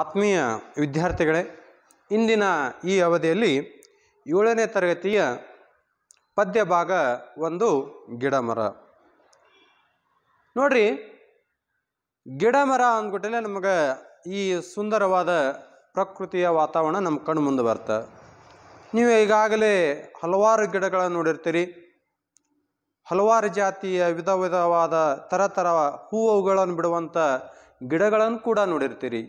ಆತ್ಮೀಯ ವಿದ್ಯಾರ್ಥಿಗಳೇ ಇಂದಿನ ಈ ಅವಧಿಯಲ್ಲಿ ಏಳನೇ ತರಗತಿಯ ಪದ್ಯ ಭಾಗ ಒಂದು ಗಿಡಮರ ನೋಡ್ರಿ ಗಿಡಮರ ಅಂದ್ಬಿಟ್ಟಲೆ ನಮಗೆ ಈ ಸುಂದರವಾದ ಪ್ರಕೃತಿಯ ವಾತಾವರಣ ನಮ್ಮ ಕಣ್ಣು ಮುಂದೆ ಬರ್ತ ನೀವು ಈಗಾಗಲೇ ಹಲವಾರು ಗಿಡಗಳನ್ನು ನೋಡಿರ್ತೀರಿ ಹಲವಾರು ಜಾತಿಯ ವಿಧ ವಿಧವಾದ ಥರ ಥರ ಹೂವುಗಳನ್ನು ಬಿಡುವಂಥ ಗಿಡಗಳನ್ನು ಕೂಡ ನೋಡಿರ್ತೀರಿ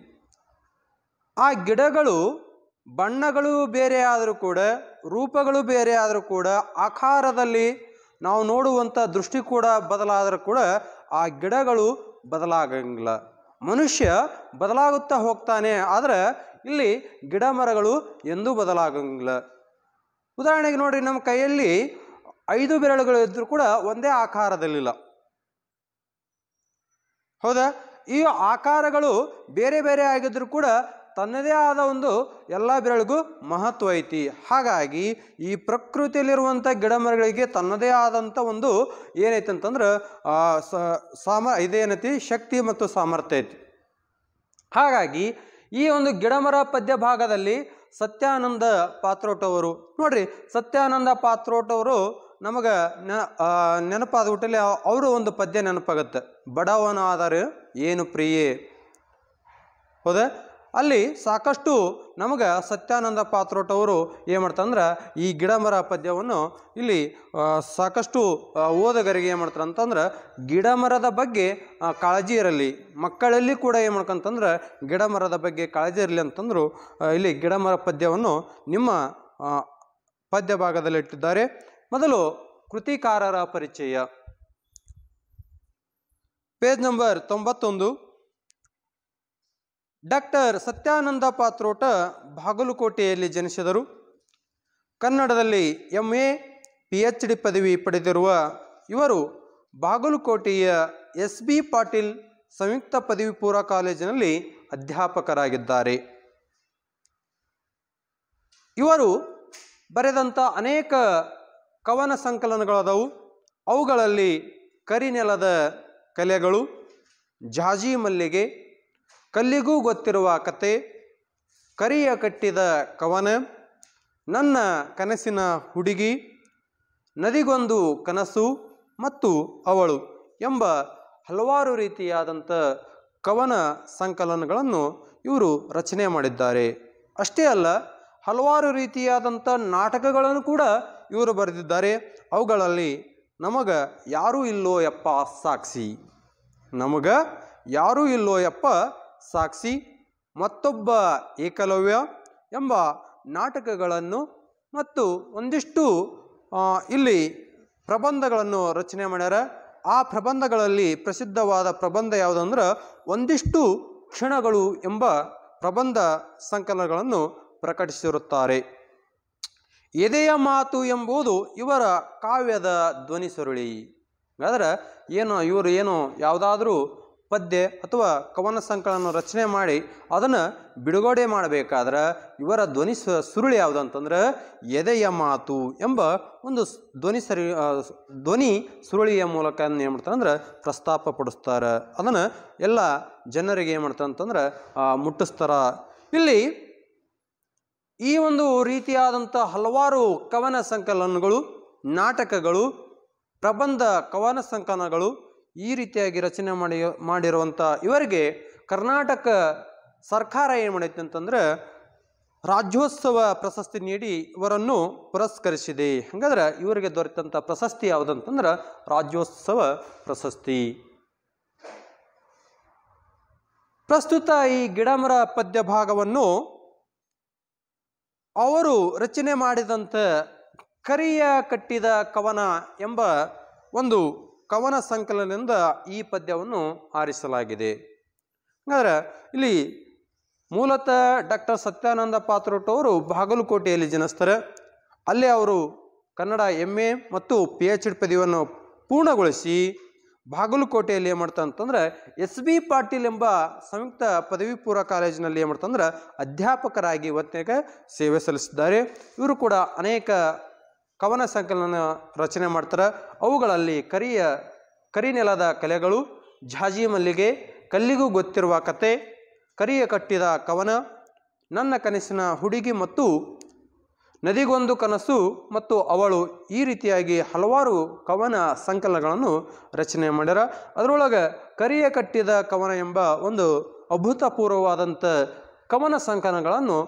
ಆ ಗಿಡಗಳು ಬಣ್ಣಗಳು ಬೇರೆ ಆದರೂ ಕೂಡ ರೂಪಗಳು ಬೇರೆ ಆದರೂ ಕೂಡ ಆಕಾರದಲ್ಲಿ ನಾವು ನೋಡುವಂಥ ದೃಷ್ಟಿ ಕೂಡ ಬದಲಾದರೂ ಕೂಡ ಆ ಗಿಡಗಳು ಬದಲಾಗಂಗಿಲ್ಲ ಮನುಷ್ಯ ಬದಲಾಗುತ್ತಾ ಹೋಗ್ತಾನೆ ಆದರೆ ಇಲ್ಲಿ ಗಿಡ ಮರಗಳು ಎಂದೂ ಬದಲಾಗಂಗಿಲ್ಲ ಉದಾಹರಣೆಗೆ ನೋಡಿರಿ ನಮ್ಮ ಕೈಯಲ್ಲಿ ಐದು ಬೆರಳುಗಳು ಇದ್ದರೂ ಕೂಡ ಒಂದೇ ಆಕಾರದಲ್ಲಿಲ್ಲ ಹೌದಾ ಈ ಆಕಾರಗಳು ಬೇರೆ ಬೇರೆ ಆಗಿದ್ದರೂ ಕೂಡ ತನ್ನದೇ ಆದ ಒಂದು ಎಲ್ಲ ಬೆರಳಿಗೂ ಮಹತ್ವ ಐತಿ ಹಾಗಾಗಿ ಈ ಪ್ರಕೃತಿಯಲ್ಲಿರುವಂಥ ಗಿಡಮರಗಳಿಗೆ ತನ್ನದೇ ಆದಂಥ ಒಂದು ಏನೈತಿ ಅಂತಂದ್ರೆ ಸಾಮ ಇದೇನೈತಿ ಶಕ್ತಿ ಮತ್ತು ಸಾಮರ್ಥ್ಯ ಐತಿ ಹಾಗಾಗಿ ಈ ಒಂದು ಗಿಡಮರ ಪದ್ಯ ಭಾಗದಲ್ಲಿ ಸತ್ಯಾನಂದ ಪಾತ್ರೋಟವರು ನೋಡ್ರಿ ಸತ್ಯಾನಂದ ಪಾತ್ರೋಟವರು ನಮಗೆ ನೆ ನೆನಪಾದ ಊಟಲ್ಲಿ ಅವರು ಒಂದು ಪದ್ಯ ನೆನಪಾಗುತ್ತೆ ಬಡವನಾದರೆ ಏನು ಪ್ರಿಯೆ ಹೌದಾ ಅಲ್ಲಿ ಸಾಕಷ್ಟು ನಮಗೆ ಸತ್ಯಾನಂದ ಪಾತ್ರೋಟವರು ಏನು ಮಾಡ್ತಂದ್ರೆ ಈ ಗಿಡ ಮರ ಪದ್ಯವನ್ನು ಇಲ್ಲಿ ಸಾಕಷ್ಟು ಓದಗರಿಗೆ ಏನು ಮಾಡ್ತಾರೆ ಅಂತಂದ್ರೆ ಗಿಡ ಮರದ ಬಗ್ಗೆ ಕಾಳಜಿ ಇರಲಿ ಮಕ್ಕಳಲ್ಲಿ ಕೂಡ ಏನು ಮಾಡ್ಕಂತಂದ್ರೆ ಗಿಡ ಮರದ ಬಗ್ಗೆ ಕಾಳಜಿ ಇರಲಿ ಅಂತಂದ್ರು ಇಲ್ಲಿ ಗಿಡ ಮರ ಪದ್ಯವನ್ನು ನಿಮ್ಮ ಪದ್ಯ ಭಾಗದಲ್ಲಿ ಇಟ್ಟಿದ್ದಾರೆ ಮೊದಲು ಕೃತಿಕಾರರ ಪರಿಚಯ ಪೇಜ್ ನಂಬರ್ ತೊಂಬತ್ತೊಂದು ಡಾಕ್ಟರ್ ಸತ್ಯಾನಂದ ಪಾತ್ರೋಟ ಬಾಗಲಕೋಟೆಯಲ್ಲಿ ಜನಿಸಿದರು ಕನ್ನಡದಲ್ಲಿ M A P H D ಪದವಿ ಪಡೆದಿರುವ ಇವರು ಬಾಗಲಕೋಟೆಯ ಎಸ್ ಬಿ ಪಾಟೀಲ್ ಸಂಯುಕ್ತ ಪದವಿ ಪೂರ್ವ ಕಾಲೇಜಿನಲ್ಲಿ ಅಧ್ಯಾಪಕರಾಗಿದ್ದಾರೆ ಇವರು ಬರೆದಂಥ ಅನೇಕ ಕವನ ಸಂಕಲನಗಳಾದವು ಅವುಗಳಲ್ಲಿ ಕರಿನೆಲದ ಕಲೆಗಳು ಜಾಜಿ ಮಲ್ಲಿಗೆ ಕಲ್ಲಿಗೂ ಗೊತ್ತಿರುವ ಕತೆ ಕರಿಯ ಕಟ್ಟಿದ ಕವನ ನನ್ನ ಕನಸಿನ ಹುಡುಗಿ ನದಿಗೊಂದು ಕನಸು ಮತ್ತು ಅವಳು ಎಂಬ ಹಲವಾರು ರೀತಿಯಾದಂಥ ಕವನ ಸಂಕಲನಗಳನ್ನು ಇವರು ರಚನೆ ಮಾಡಿದ್ದಾರೆ ಅಷ್ಟೇ ಅಲ್ಲ ಹಲವಾರು ರೀತಿಯಾದಂಥ ನಾಟಕಗಳನ್ನು ಕೂಡ ಇವರು ಬರೆದಿದ್ದಾರೆ ಅವುಗಳಲ್ಲಿ ನಮಗ ಯಾರೂ ಇಲ್ಲೋ ಯಪ್ಪ ಸಾಕ್ಷಿ ನಮಗ ಯಾರೂ ಇಲ್ಲೋ ಯಪ್ಪ ಸಾಕ್ಷಿ ಮತ್ತೊಬ್ಬ ಏಕಲವ್ಯ ಎಂಬ ನಾಟಕಗಳನ್ನು ಮತ್ತು ಒಂದಿಷ್ಟು ಇಲ್ಲಿ ಪ್ರಬಂಧಗಳನ್ನು ರಚನೆ ಮಾಡ್ಯಾರ ಆ ಪ್ರಬಂಧಗಳಲ್ಲಿ ಪ್ರಸಿದ್ಧವಾದ ಪ್ರಬಂಧ ಯಾವುದಂದ್ರೆ ಒಂದಿಷ್ಟು ಕ್ಷಣಗಳು ಎಂಬ ಪ್ರಬಂಧ ಸಂಕಲನಗಳನ್ನು ಪ್ರಕಟಿಸಿರುತ್ತಾರೆ ಎದೆಯ ಮಾತು ಎಂಬುದು ಇವರ ಕಾವ್ಯದ ಧ್ವನಿ ಸುರುಳಿ ಹಾಗಾದ್ರೆ ಏನು ಇವರು ಏನು ಯಾವುದಾದ್ರೂ ಪದ್ಯ ಅಥವಾ ಕವನ ಸಂಕಲನ ರಚನೆ ಮಾಡಿ ಅದನ್ನು ಬಿಡುಗಡೆ ಮಾಡಬೇಕಾದ್ರೆ ಇವರ ಧ್ವನಿ ಸುರುಳಿ ಸುರುಳಿ ಅಂತಂದ್ರೆ ಎದೆಯ ಮಾತು ಎಂಬ ಒಂದು ಧ್ವನಿ ಸರಿ ಧ್ವನಿ ಸುರುಳಿಯ ಮೂಲಕ ಏನು ಮಾಡ್ತಾರೆ ಅಂದ್ರೆ ಪ್ರಸ್ತಾಪ ಪಡಿಸ್ತಾರೆ ಅದನ್ನು ಎಲ್ಲ ಜನರಿಗೆ ಏನು ಮಾಡ್ತಾರೆ ಅಂತಂದ್ರೆ ಮುಟ್ಟಿಸ್ತಾರ ಇಲ್ಲಿ ಈ ಒಂದು ರೀತಿಯಾದಂಥ ಹಲವಾರು ಕವನ ಸಂಕಲನಗಳು ನಾಟಕಗಳು ಪ್ರಬಂಧ ಕವನ ಸಂಕಲನಗಳು ಈ ರೀತಿಯಾಗಿ ರಚನೆ ಮಾಡಿ ಮಾಡಿರುವಂಥ ಇವರಿಗೆ ಕರ್ನಾಟಕ ಸರ್ಕಾರ ಏನು ಮಾಡೈತೆ ಅಂತಂದ್ರೆ ರಾಜ್ಯೋತ್ಸವ ಪ್ರಶಸ್ತಿ ನೀಡಿ ಇವರನ್ನು ಪುರಸ್ಕರಿಸಿದೆ ಹಾಗಾದ್ರೆ ಇವರಿಗೆ ದೊರೆತಂಥ ಪ್ರಶಸ್ತಿ ಯಾವುದಂತಂದ್ರೆ ರಾಜ್ಯೋತ್ಸವ ಪ್ರಶಸ್ತಿ ಪ್ರಸ್ತುತ ಈ ಗಿಡಮರ ಪದ್ಯ ಭಾಗವನ್ನು ಅವರು ರಚನೆ ಮಾಡಿದಂಥ ಕರಿಯ ಕಟ್ಟಿದ ಕವನ ಎಂಬ ಒಂದು ಕವನ ಸಂಕಲನದಿಂದ ಈ ಪದ್ಯವನ್ನು ಆರಿಸಲಾಗಿದೆ ಹಾಗಾದರೆ ಇಲ್ಲಿ ಮೂಲತಃ ಡಾಕ್ಟರ್ ಸತ್ಯಾನಂದ ಅವರು ಬಾಗಲಕೋಟೆಯಲ್ಲಿ ಜನಿಸ್ತಾರೆ ಅಲ್ಲೇ ಅವರು ಕನ್ನಡ ಎಮ್ ಎ ಮತ್ತು ಪಿ ಎಚ್ ಡಿ ಪದವಿಯನ್ನು ಪೂರ್ಣಗೊಳಿಸಿ ಬಾಗಲಕೋಟೆಯಲ್ಲಿ ಏನು ಮಾಡ್ತಾ ಅಂತಂದ್ರೆ ಎಸ್ ಬಿ ಪಾಟೀಲ್ ಎಂಬ ಸಂಯುಕ್ತ ಪದವಿ ಪೂರ್ವ ಕಾಲೇಜಿನಲ್ಲಿ ಏನು ಮಾಡ್ತಂದ್ರೆ ಅಧ್ಯಾಪಕರಾಗಿ ಇವತ್ತಿನ ಸೇವೆ ಸಲ್ಲಿಸಿದ್ದಾರೆ ಇವರು ಕೂಡ ಅನೇಕ ಕವನ ಸಂಕಲನ ರಚನೆ ಮಾಡ್ತಾರೆ ಅವುಗಳಲ್ಲಿ ಕರಿಯ ಕರಿನೆಲದ ಕಲೆಗಳು ಝಾಜಿ ಮಲ್ಲಿಗೆ ಕಲ್ಲಿಗೂ ಗೊತ್ತಿರುವ ಕತೆ ಕರಿಯ ಕಟ್ಟಿದ ಕವನ ನನ್ನ ಕನಸಿನ ಹುಡುಗಿ ಮತ್ತು ನದಿಗೊಂದು ಕನಸು ಮತ್ತು ಅವಳು ಈ ರೀತಿಯಾಗಿ ಹಲವಾರು ಕವನ ಸಂಕಲನಗಳನ್ನು ರಚನೆ ಮಾಡ್ಯಾರ ಅದರೊಳಗೆ ಕರಿಯ ಕಟ್ಟಿದ ಕವನ ಎಂಬ ಒಂದು ಅಭೂತಪೂರ್ವವಾದಂಥ ಕವನ ಸಂಕಲನಗಳನ್ನು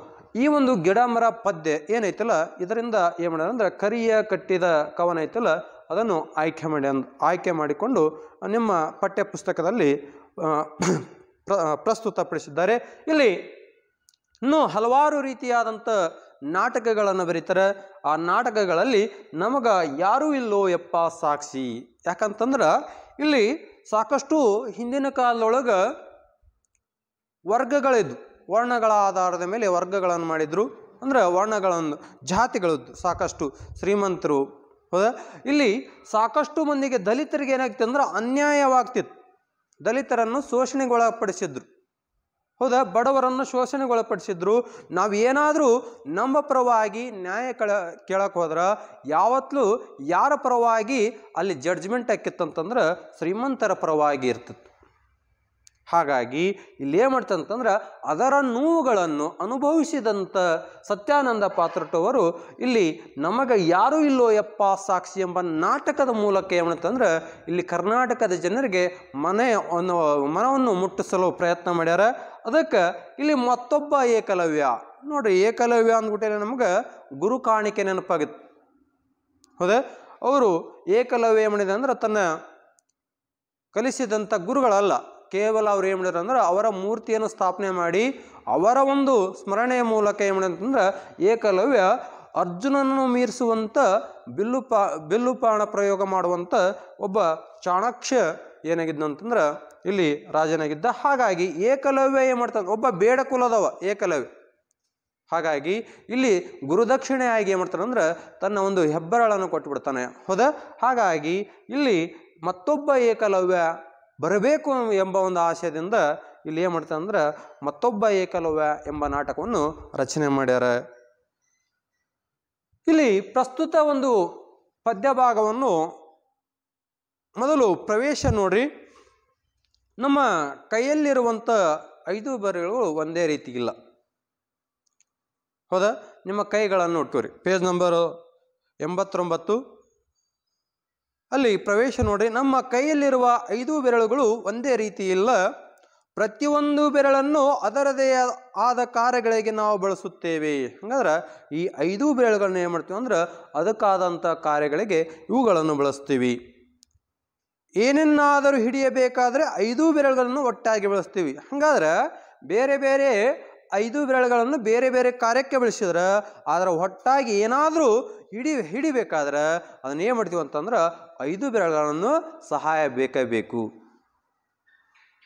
ಈ ಒಂದು ಗಿಡ ಮರ ಪದ್ಯ ಏನೈತಲ್ಲ ಇದರಿಂದ ಏನು ಮಾಡ್ಯಾರ ಅಂದ್ರೆ ಕರಿಯ ಕಟ್ಟಿದ ಕವನ ಐತಲ್ಲ ಅದನ್ನು ಆಯ್ಕೆ ಮಾಡಿ ಆಯ್ಕೆ ಮಾಡಿಕೊಂಡು ನಿಮ್ಮ ಪಠ್ಯ ಪುಸ್ತಕದಲ್ಲಿ ಪ್ರಸ್ತುತಪಡಿಸಿದ್ದಾರೆ ಇಲ್ಲಿ ಇನ್ನೂ ಹಲವಾರು ರೀತಿಯಾದಂಥ ನಾಟಕಗಳನ್ನು ಬರೀತಾರೆ ಆ ನಾಟಕಗಳಲ್ಲಿ ನಮಗೆ ಯಾರೂ ಇಲ್ಲೋ ಎಪ್ಪ ಸಾಕ್ಷಿ ಯಾಕಂತಂದ್ರೆ ಇಲ್ಲಿ ಸಾಕಷ್ಟು ಹಿಂದಿನ ಕಾಲದೊಳಗೆ ವರ್ಗಗಳಿದ್ವು ವರ್ಣಗಳ ಆಧಾರದ ಮೇಲೆ ವರ್ಗಗಳನ್ನು ಮಾಡಿದರು ಅಂದರೆ ವರ್ಣಗಳನ್ನು ಜಾತಿಗಳು ಸಾಕಷ್ಟು ಶ್ರೀಮಂತರು ಹೌದಾ ಇಲ್ಲಿ ಸಾಕಷ್ಟು ಮಂದಿಗೆ ದಲಿತರಿಗೆ ಏನಾಗ್ತಿತ್ತು ಅಂದ್ರೆ ಅನ್ಯಾಯವಾಗ್ತಿತ್ತು ದಲಿತರನ್ನು ಶೋಷಣೆಗೊಳಪಡಿಸಿದ್ರು ಹೌದಾ ಬಡವರನ್ನು ಶೋಷಣೆಗೊಳಪಡಿಸಿದ್ರು ನಾವು ಏನಾದರೂ ನಮ್ಮ ಪರವಾಗಿ ನ್ಯಾಯ ಕಳ ಕೇಳಕ್ಕೆ ಹೋದ್ರೆ ಯಾವತ್ತಲೂ ಯಾರ ಪರವಾಗಿ ಅಲ್ಲಿ ಜಡ್ಜ್ಮೆಂಟ್ ಹಾಕಿತ್ತಂತಂದ್ರೆ ಶ್ರೀಮಂತರ ಪರವಾಗಿ ಇರ್ತಿತ್ತು ಹಾಗಾಗಿ ಇಲ್ಲಿ ಇಲ್ಲೇನು ಮಾಡ್ತಂತಂದ್ರೆ ಅದರ ನೋವುಗಳನ್ನು ಅನುಭವಿಸಿದಂಥ ಸತ್ಯಾನಂದ ಪಾತ್ರಟ್ಟವರು ಇಲ್ಲಿ ನಮಗೆ ಯಾರೂ ಇಲ್ಲೋ ಯಪ್ಪ ಸಾಕ್ಷಿ ಎಂಬ ನಾಟಕದ ಮೂಲಕ ಏನಂತಂದ್ರೆ ಇಲ್ಲಿ ಕರ್ನಾಟಕದ ಜನರಿಗೆ ಮನೆ ಮನವನ್ನು ಮುಟ್ಟಿಸಲು ಪ್ರಯತ್ನ ಮಾಡ್ಯಾರ ಅದಕ್ಕೆ ಇಲ್ಲಿ ಮತ್ತೊಬ್ಬ ಏಕಲವ್ಯ ನೋಡಿರಿ ಏಕಲವ್ಯ ಅಂದ್ಬಿಟ್ಟೇನೆ ನಮಗೆ ಗುರು ಕಾಣಿಕೆ ನೆನಪಾಗುತ್ತೆ ಹೌದಾ ಅವರು ಏಕಲವ್ಯ ಏನಿದೆ ಅಂದ್ರೆ ತನ್ನ ಕಲಿಸಿದಂಥ ಗುರುಗಳಲ್ಲ ಕೇವಲ ಅವ್ರು ಏನು ಮಾಡಿದ್ರು ಅಂದ್ರೆ ಅವರ ಮೂರ್ತಿಯನ್ನು ಸ್ಥಾಪನೆ ಮಾಡಿ ಅವರ ಒಂದು ಸ್ಮರಣೆಯ ಮೂಲಕ ಏನು ಮಾಡಿದಂತಂದ್ರೆ ಏಕಲವ್ಯ ಅರ್ಜುನನನ್ನು ಮೀರಿಸುವಂಥ ಬಿಲ್ಲು ಪಾ ಪ್ರಯೋಗ ಮಾಡುವಂಥ ಒಬ್ಬ ಚಾಣಾಕ್ಷ ಅಂತಂದ್ರೆ ಇಲ್ಲಿ ರಾಜನಾಗಿದ್ದ ಹಾಗಾಗಿ ಏಕಲವ್ಯ ಏನು ಮಾಡ್ತಾನೆ ಒಬ್ಬ ಬೇಡ ಕುಲದವ ಏಕಲವ್ಯ ಹಾಗಾಗಿ ಇಲ್ಲಿ ಗುರುದಕ್ಷಿಣೆಯಾಗಿ ಏನು ಅಂದ್ರೆ ತನ್ನ ಒಂದು ಹೆಬ್ಬರಳನ್ನು ಕೊಟ್ಟು ಬಿಡ್ತಾನೆ ಹೌದಾ ಹಾಗಾಗಿ ಇಲ್ಲಿ ಮತ್ತೊಬ್ಬ ಏಕಲವ್ಯ ಬರಬೇಕು ಎಂಬ ಒಂದು ಆಶಯದಿಂದ ಇಲ್ಲಿ ಏನು ಮಾಡ್ತಾರೆ ಅಂದ್ರೆ ಮತ್ತೊಬ್ಬ ಏಕಲವ್ಯ ಎಂಬ ನಾಟಕವನ್ನು ರಚನೆ ಮಾಡ್ಯಾರ ಇಲ್ಲಿ ಪ್ರಸ್ತುತ ಒಂದು ಪದ್ಯ ಭಾಗವನ್ನು ಮೊದಲು ಪ್ರವೇಶ ನೋಡ್ರಿ ನಮ್ಮ ಕೈಯಲ್ಲಿರುವಂಥ ಐದು ಬರೆಗಳು ಒಂದೇ ರೀತಿ ಇಲ್ಲ ಹೌದಾ ನಿಮ್ಮ ಕೈಗಳನ್ನು ಉಟ್ಕೋರಿ ಪೇಜ್ ನಂಬರು ಎಂಬತ್ತೊಂಬತ್ತು ಅಲ್ಲಿ ಪ್ರವೇಶ ನೋಡ್ರಿ ನಮ್ಮ ಕೈಯಲ್ಲಿರುವ ಐದು ಬೆರಳುಗಳು ಒಂದೇ ರೀತಿ ಇಲ್ಲ ಪ್ರತಿಯೊಂದು ಬೆರಳನ್ನು ಅದರದೇ ಆದ ಕಾರ್ಯಗಳಿಗೆ ನಾವು ಬಳಸುತ್ತೇವೆ ಹಂಗಾದ್ರೆ ಈ ಐದು ಬೆರಳುಗಳನ್ನ ಏನು ಮಾಡ್ತೀವಿ ಅಂದ್ರೆ ಅದಕ್ಕಾದಂಥ ಕಾರ್ಯಗಳಿಗೆ ಇವುಗಳನ್ನು ಬಳಸ್ತೀವಿ ಏನನ್ನಾದರೂ ಹಿಡಿಯಬೇಕಾದ್ರೆ ಐದು ಬೆರಳುಗಳನ್ನು ಒಟ್ಟಾಗಿ ಬಳಸ್ತೀವಿ ಹಾಗಾದ್ರೆ ಬೇರೆ ಬೇರೆ ಐದು ಬೆರಳುಗಳನ್ನು ಬೇರೆ ಬೇರೆ ಕಾರ್ಯಕ್ಕೆ ಬೆಳೆಸಿದ್ರೆ ಆದರೆ ಒಟ್ಟಾಗಿ ಏನಾದರೂ ಹಿಡಿ ಹಿಡಿಬೇಕಾದ್ರೆ ಅದನ್ನು ಏನು ಮಾಡ್ತೀವಿ ಅಂತಂದ್ರೆ ಐದು ಬೆರಳುಗಳನ್ನು ಸಹಾಯ ಬೇಕೇ ಬೇಕು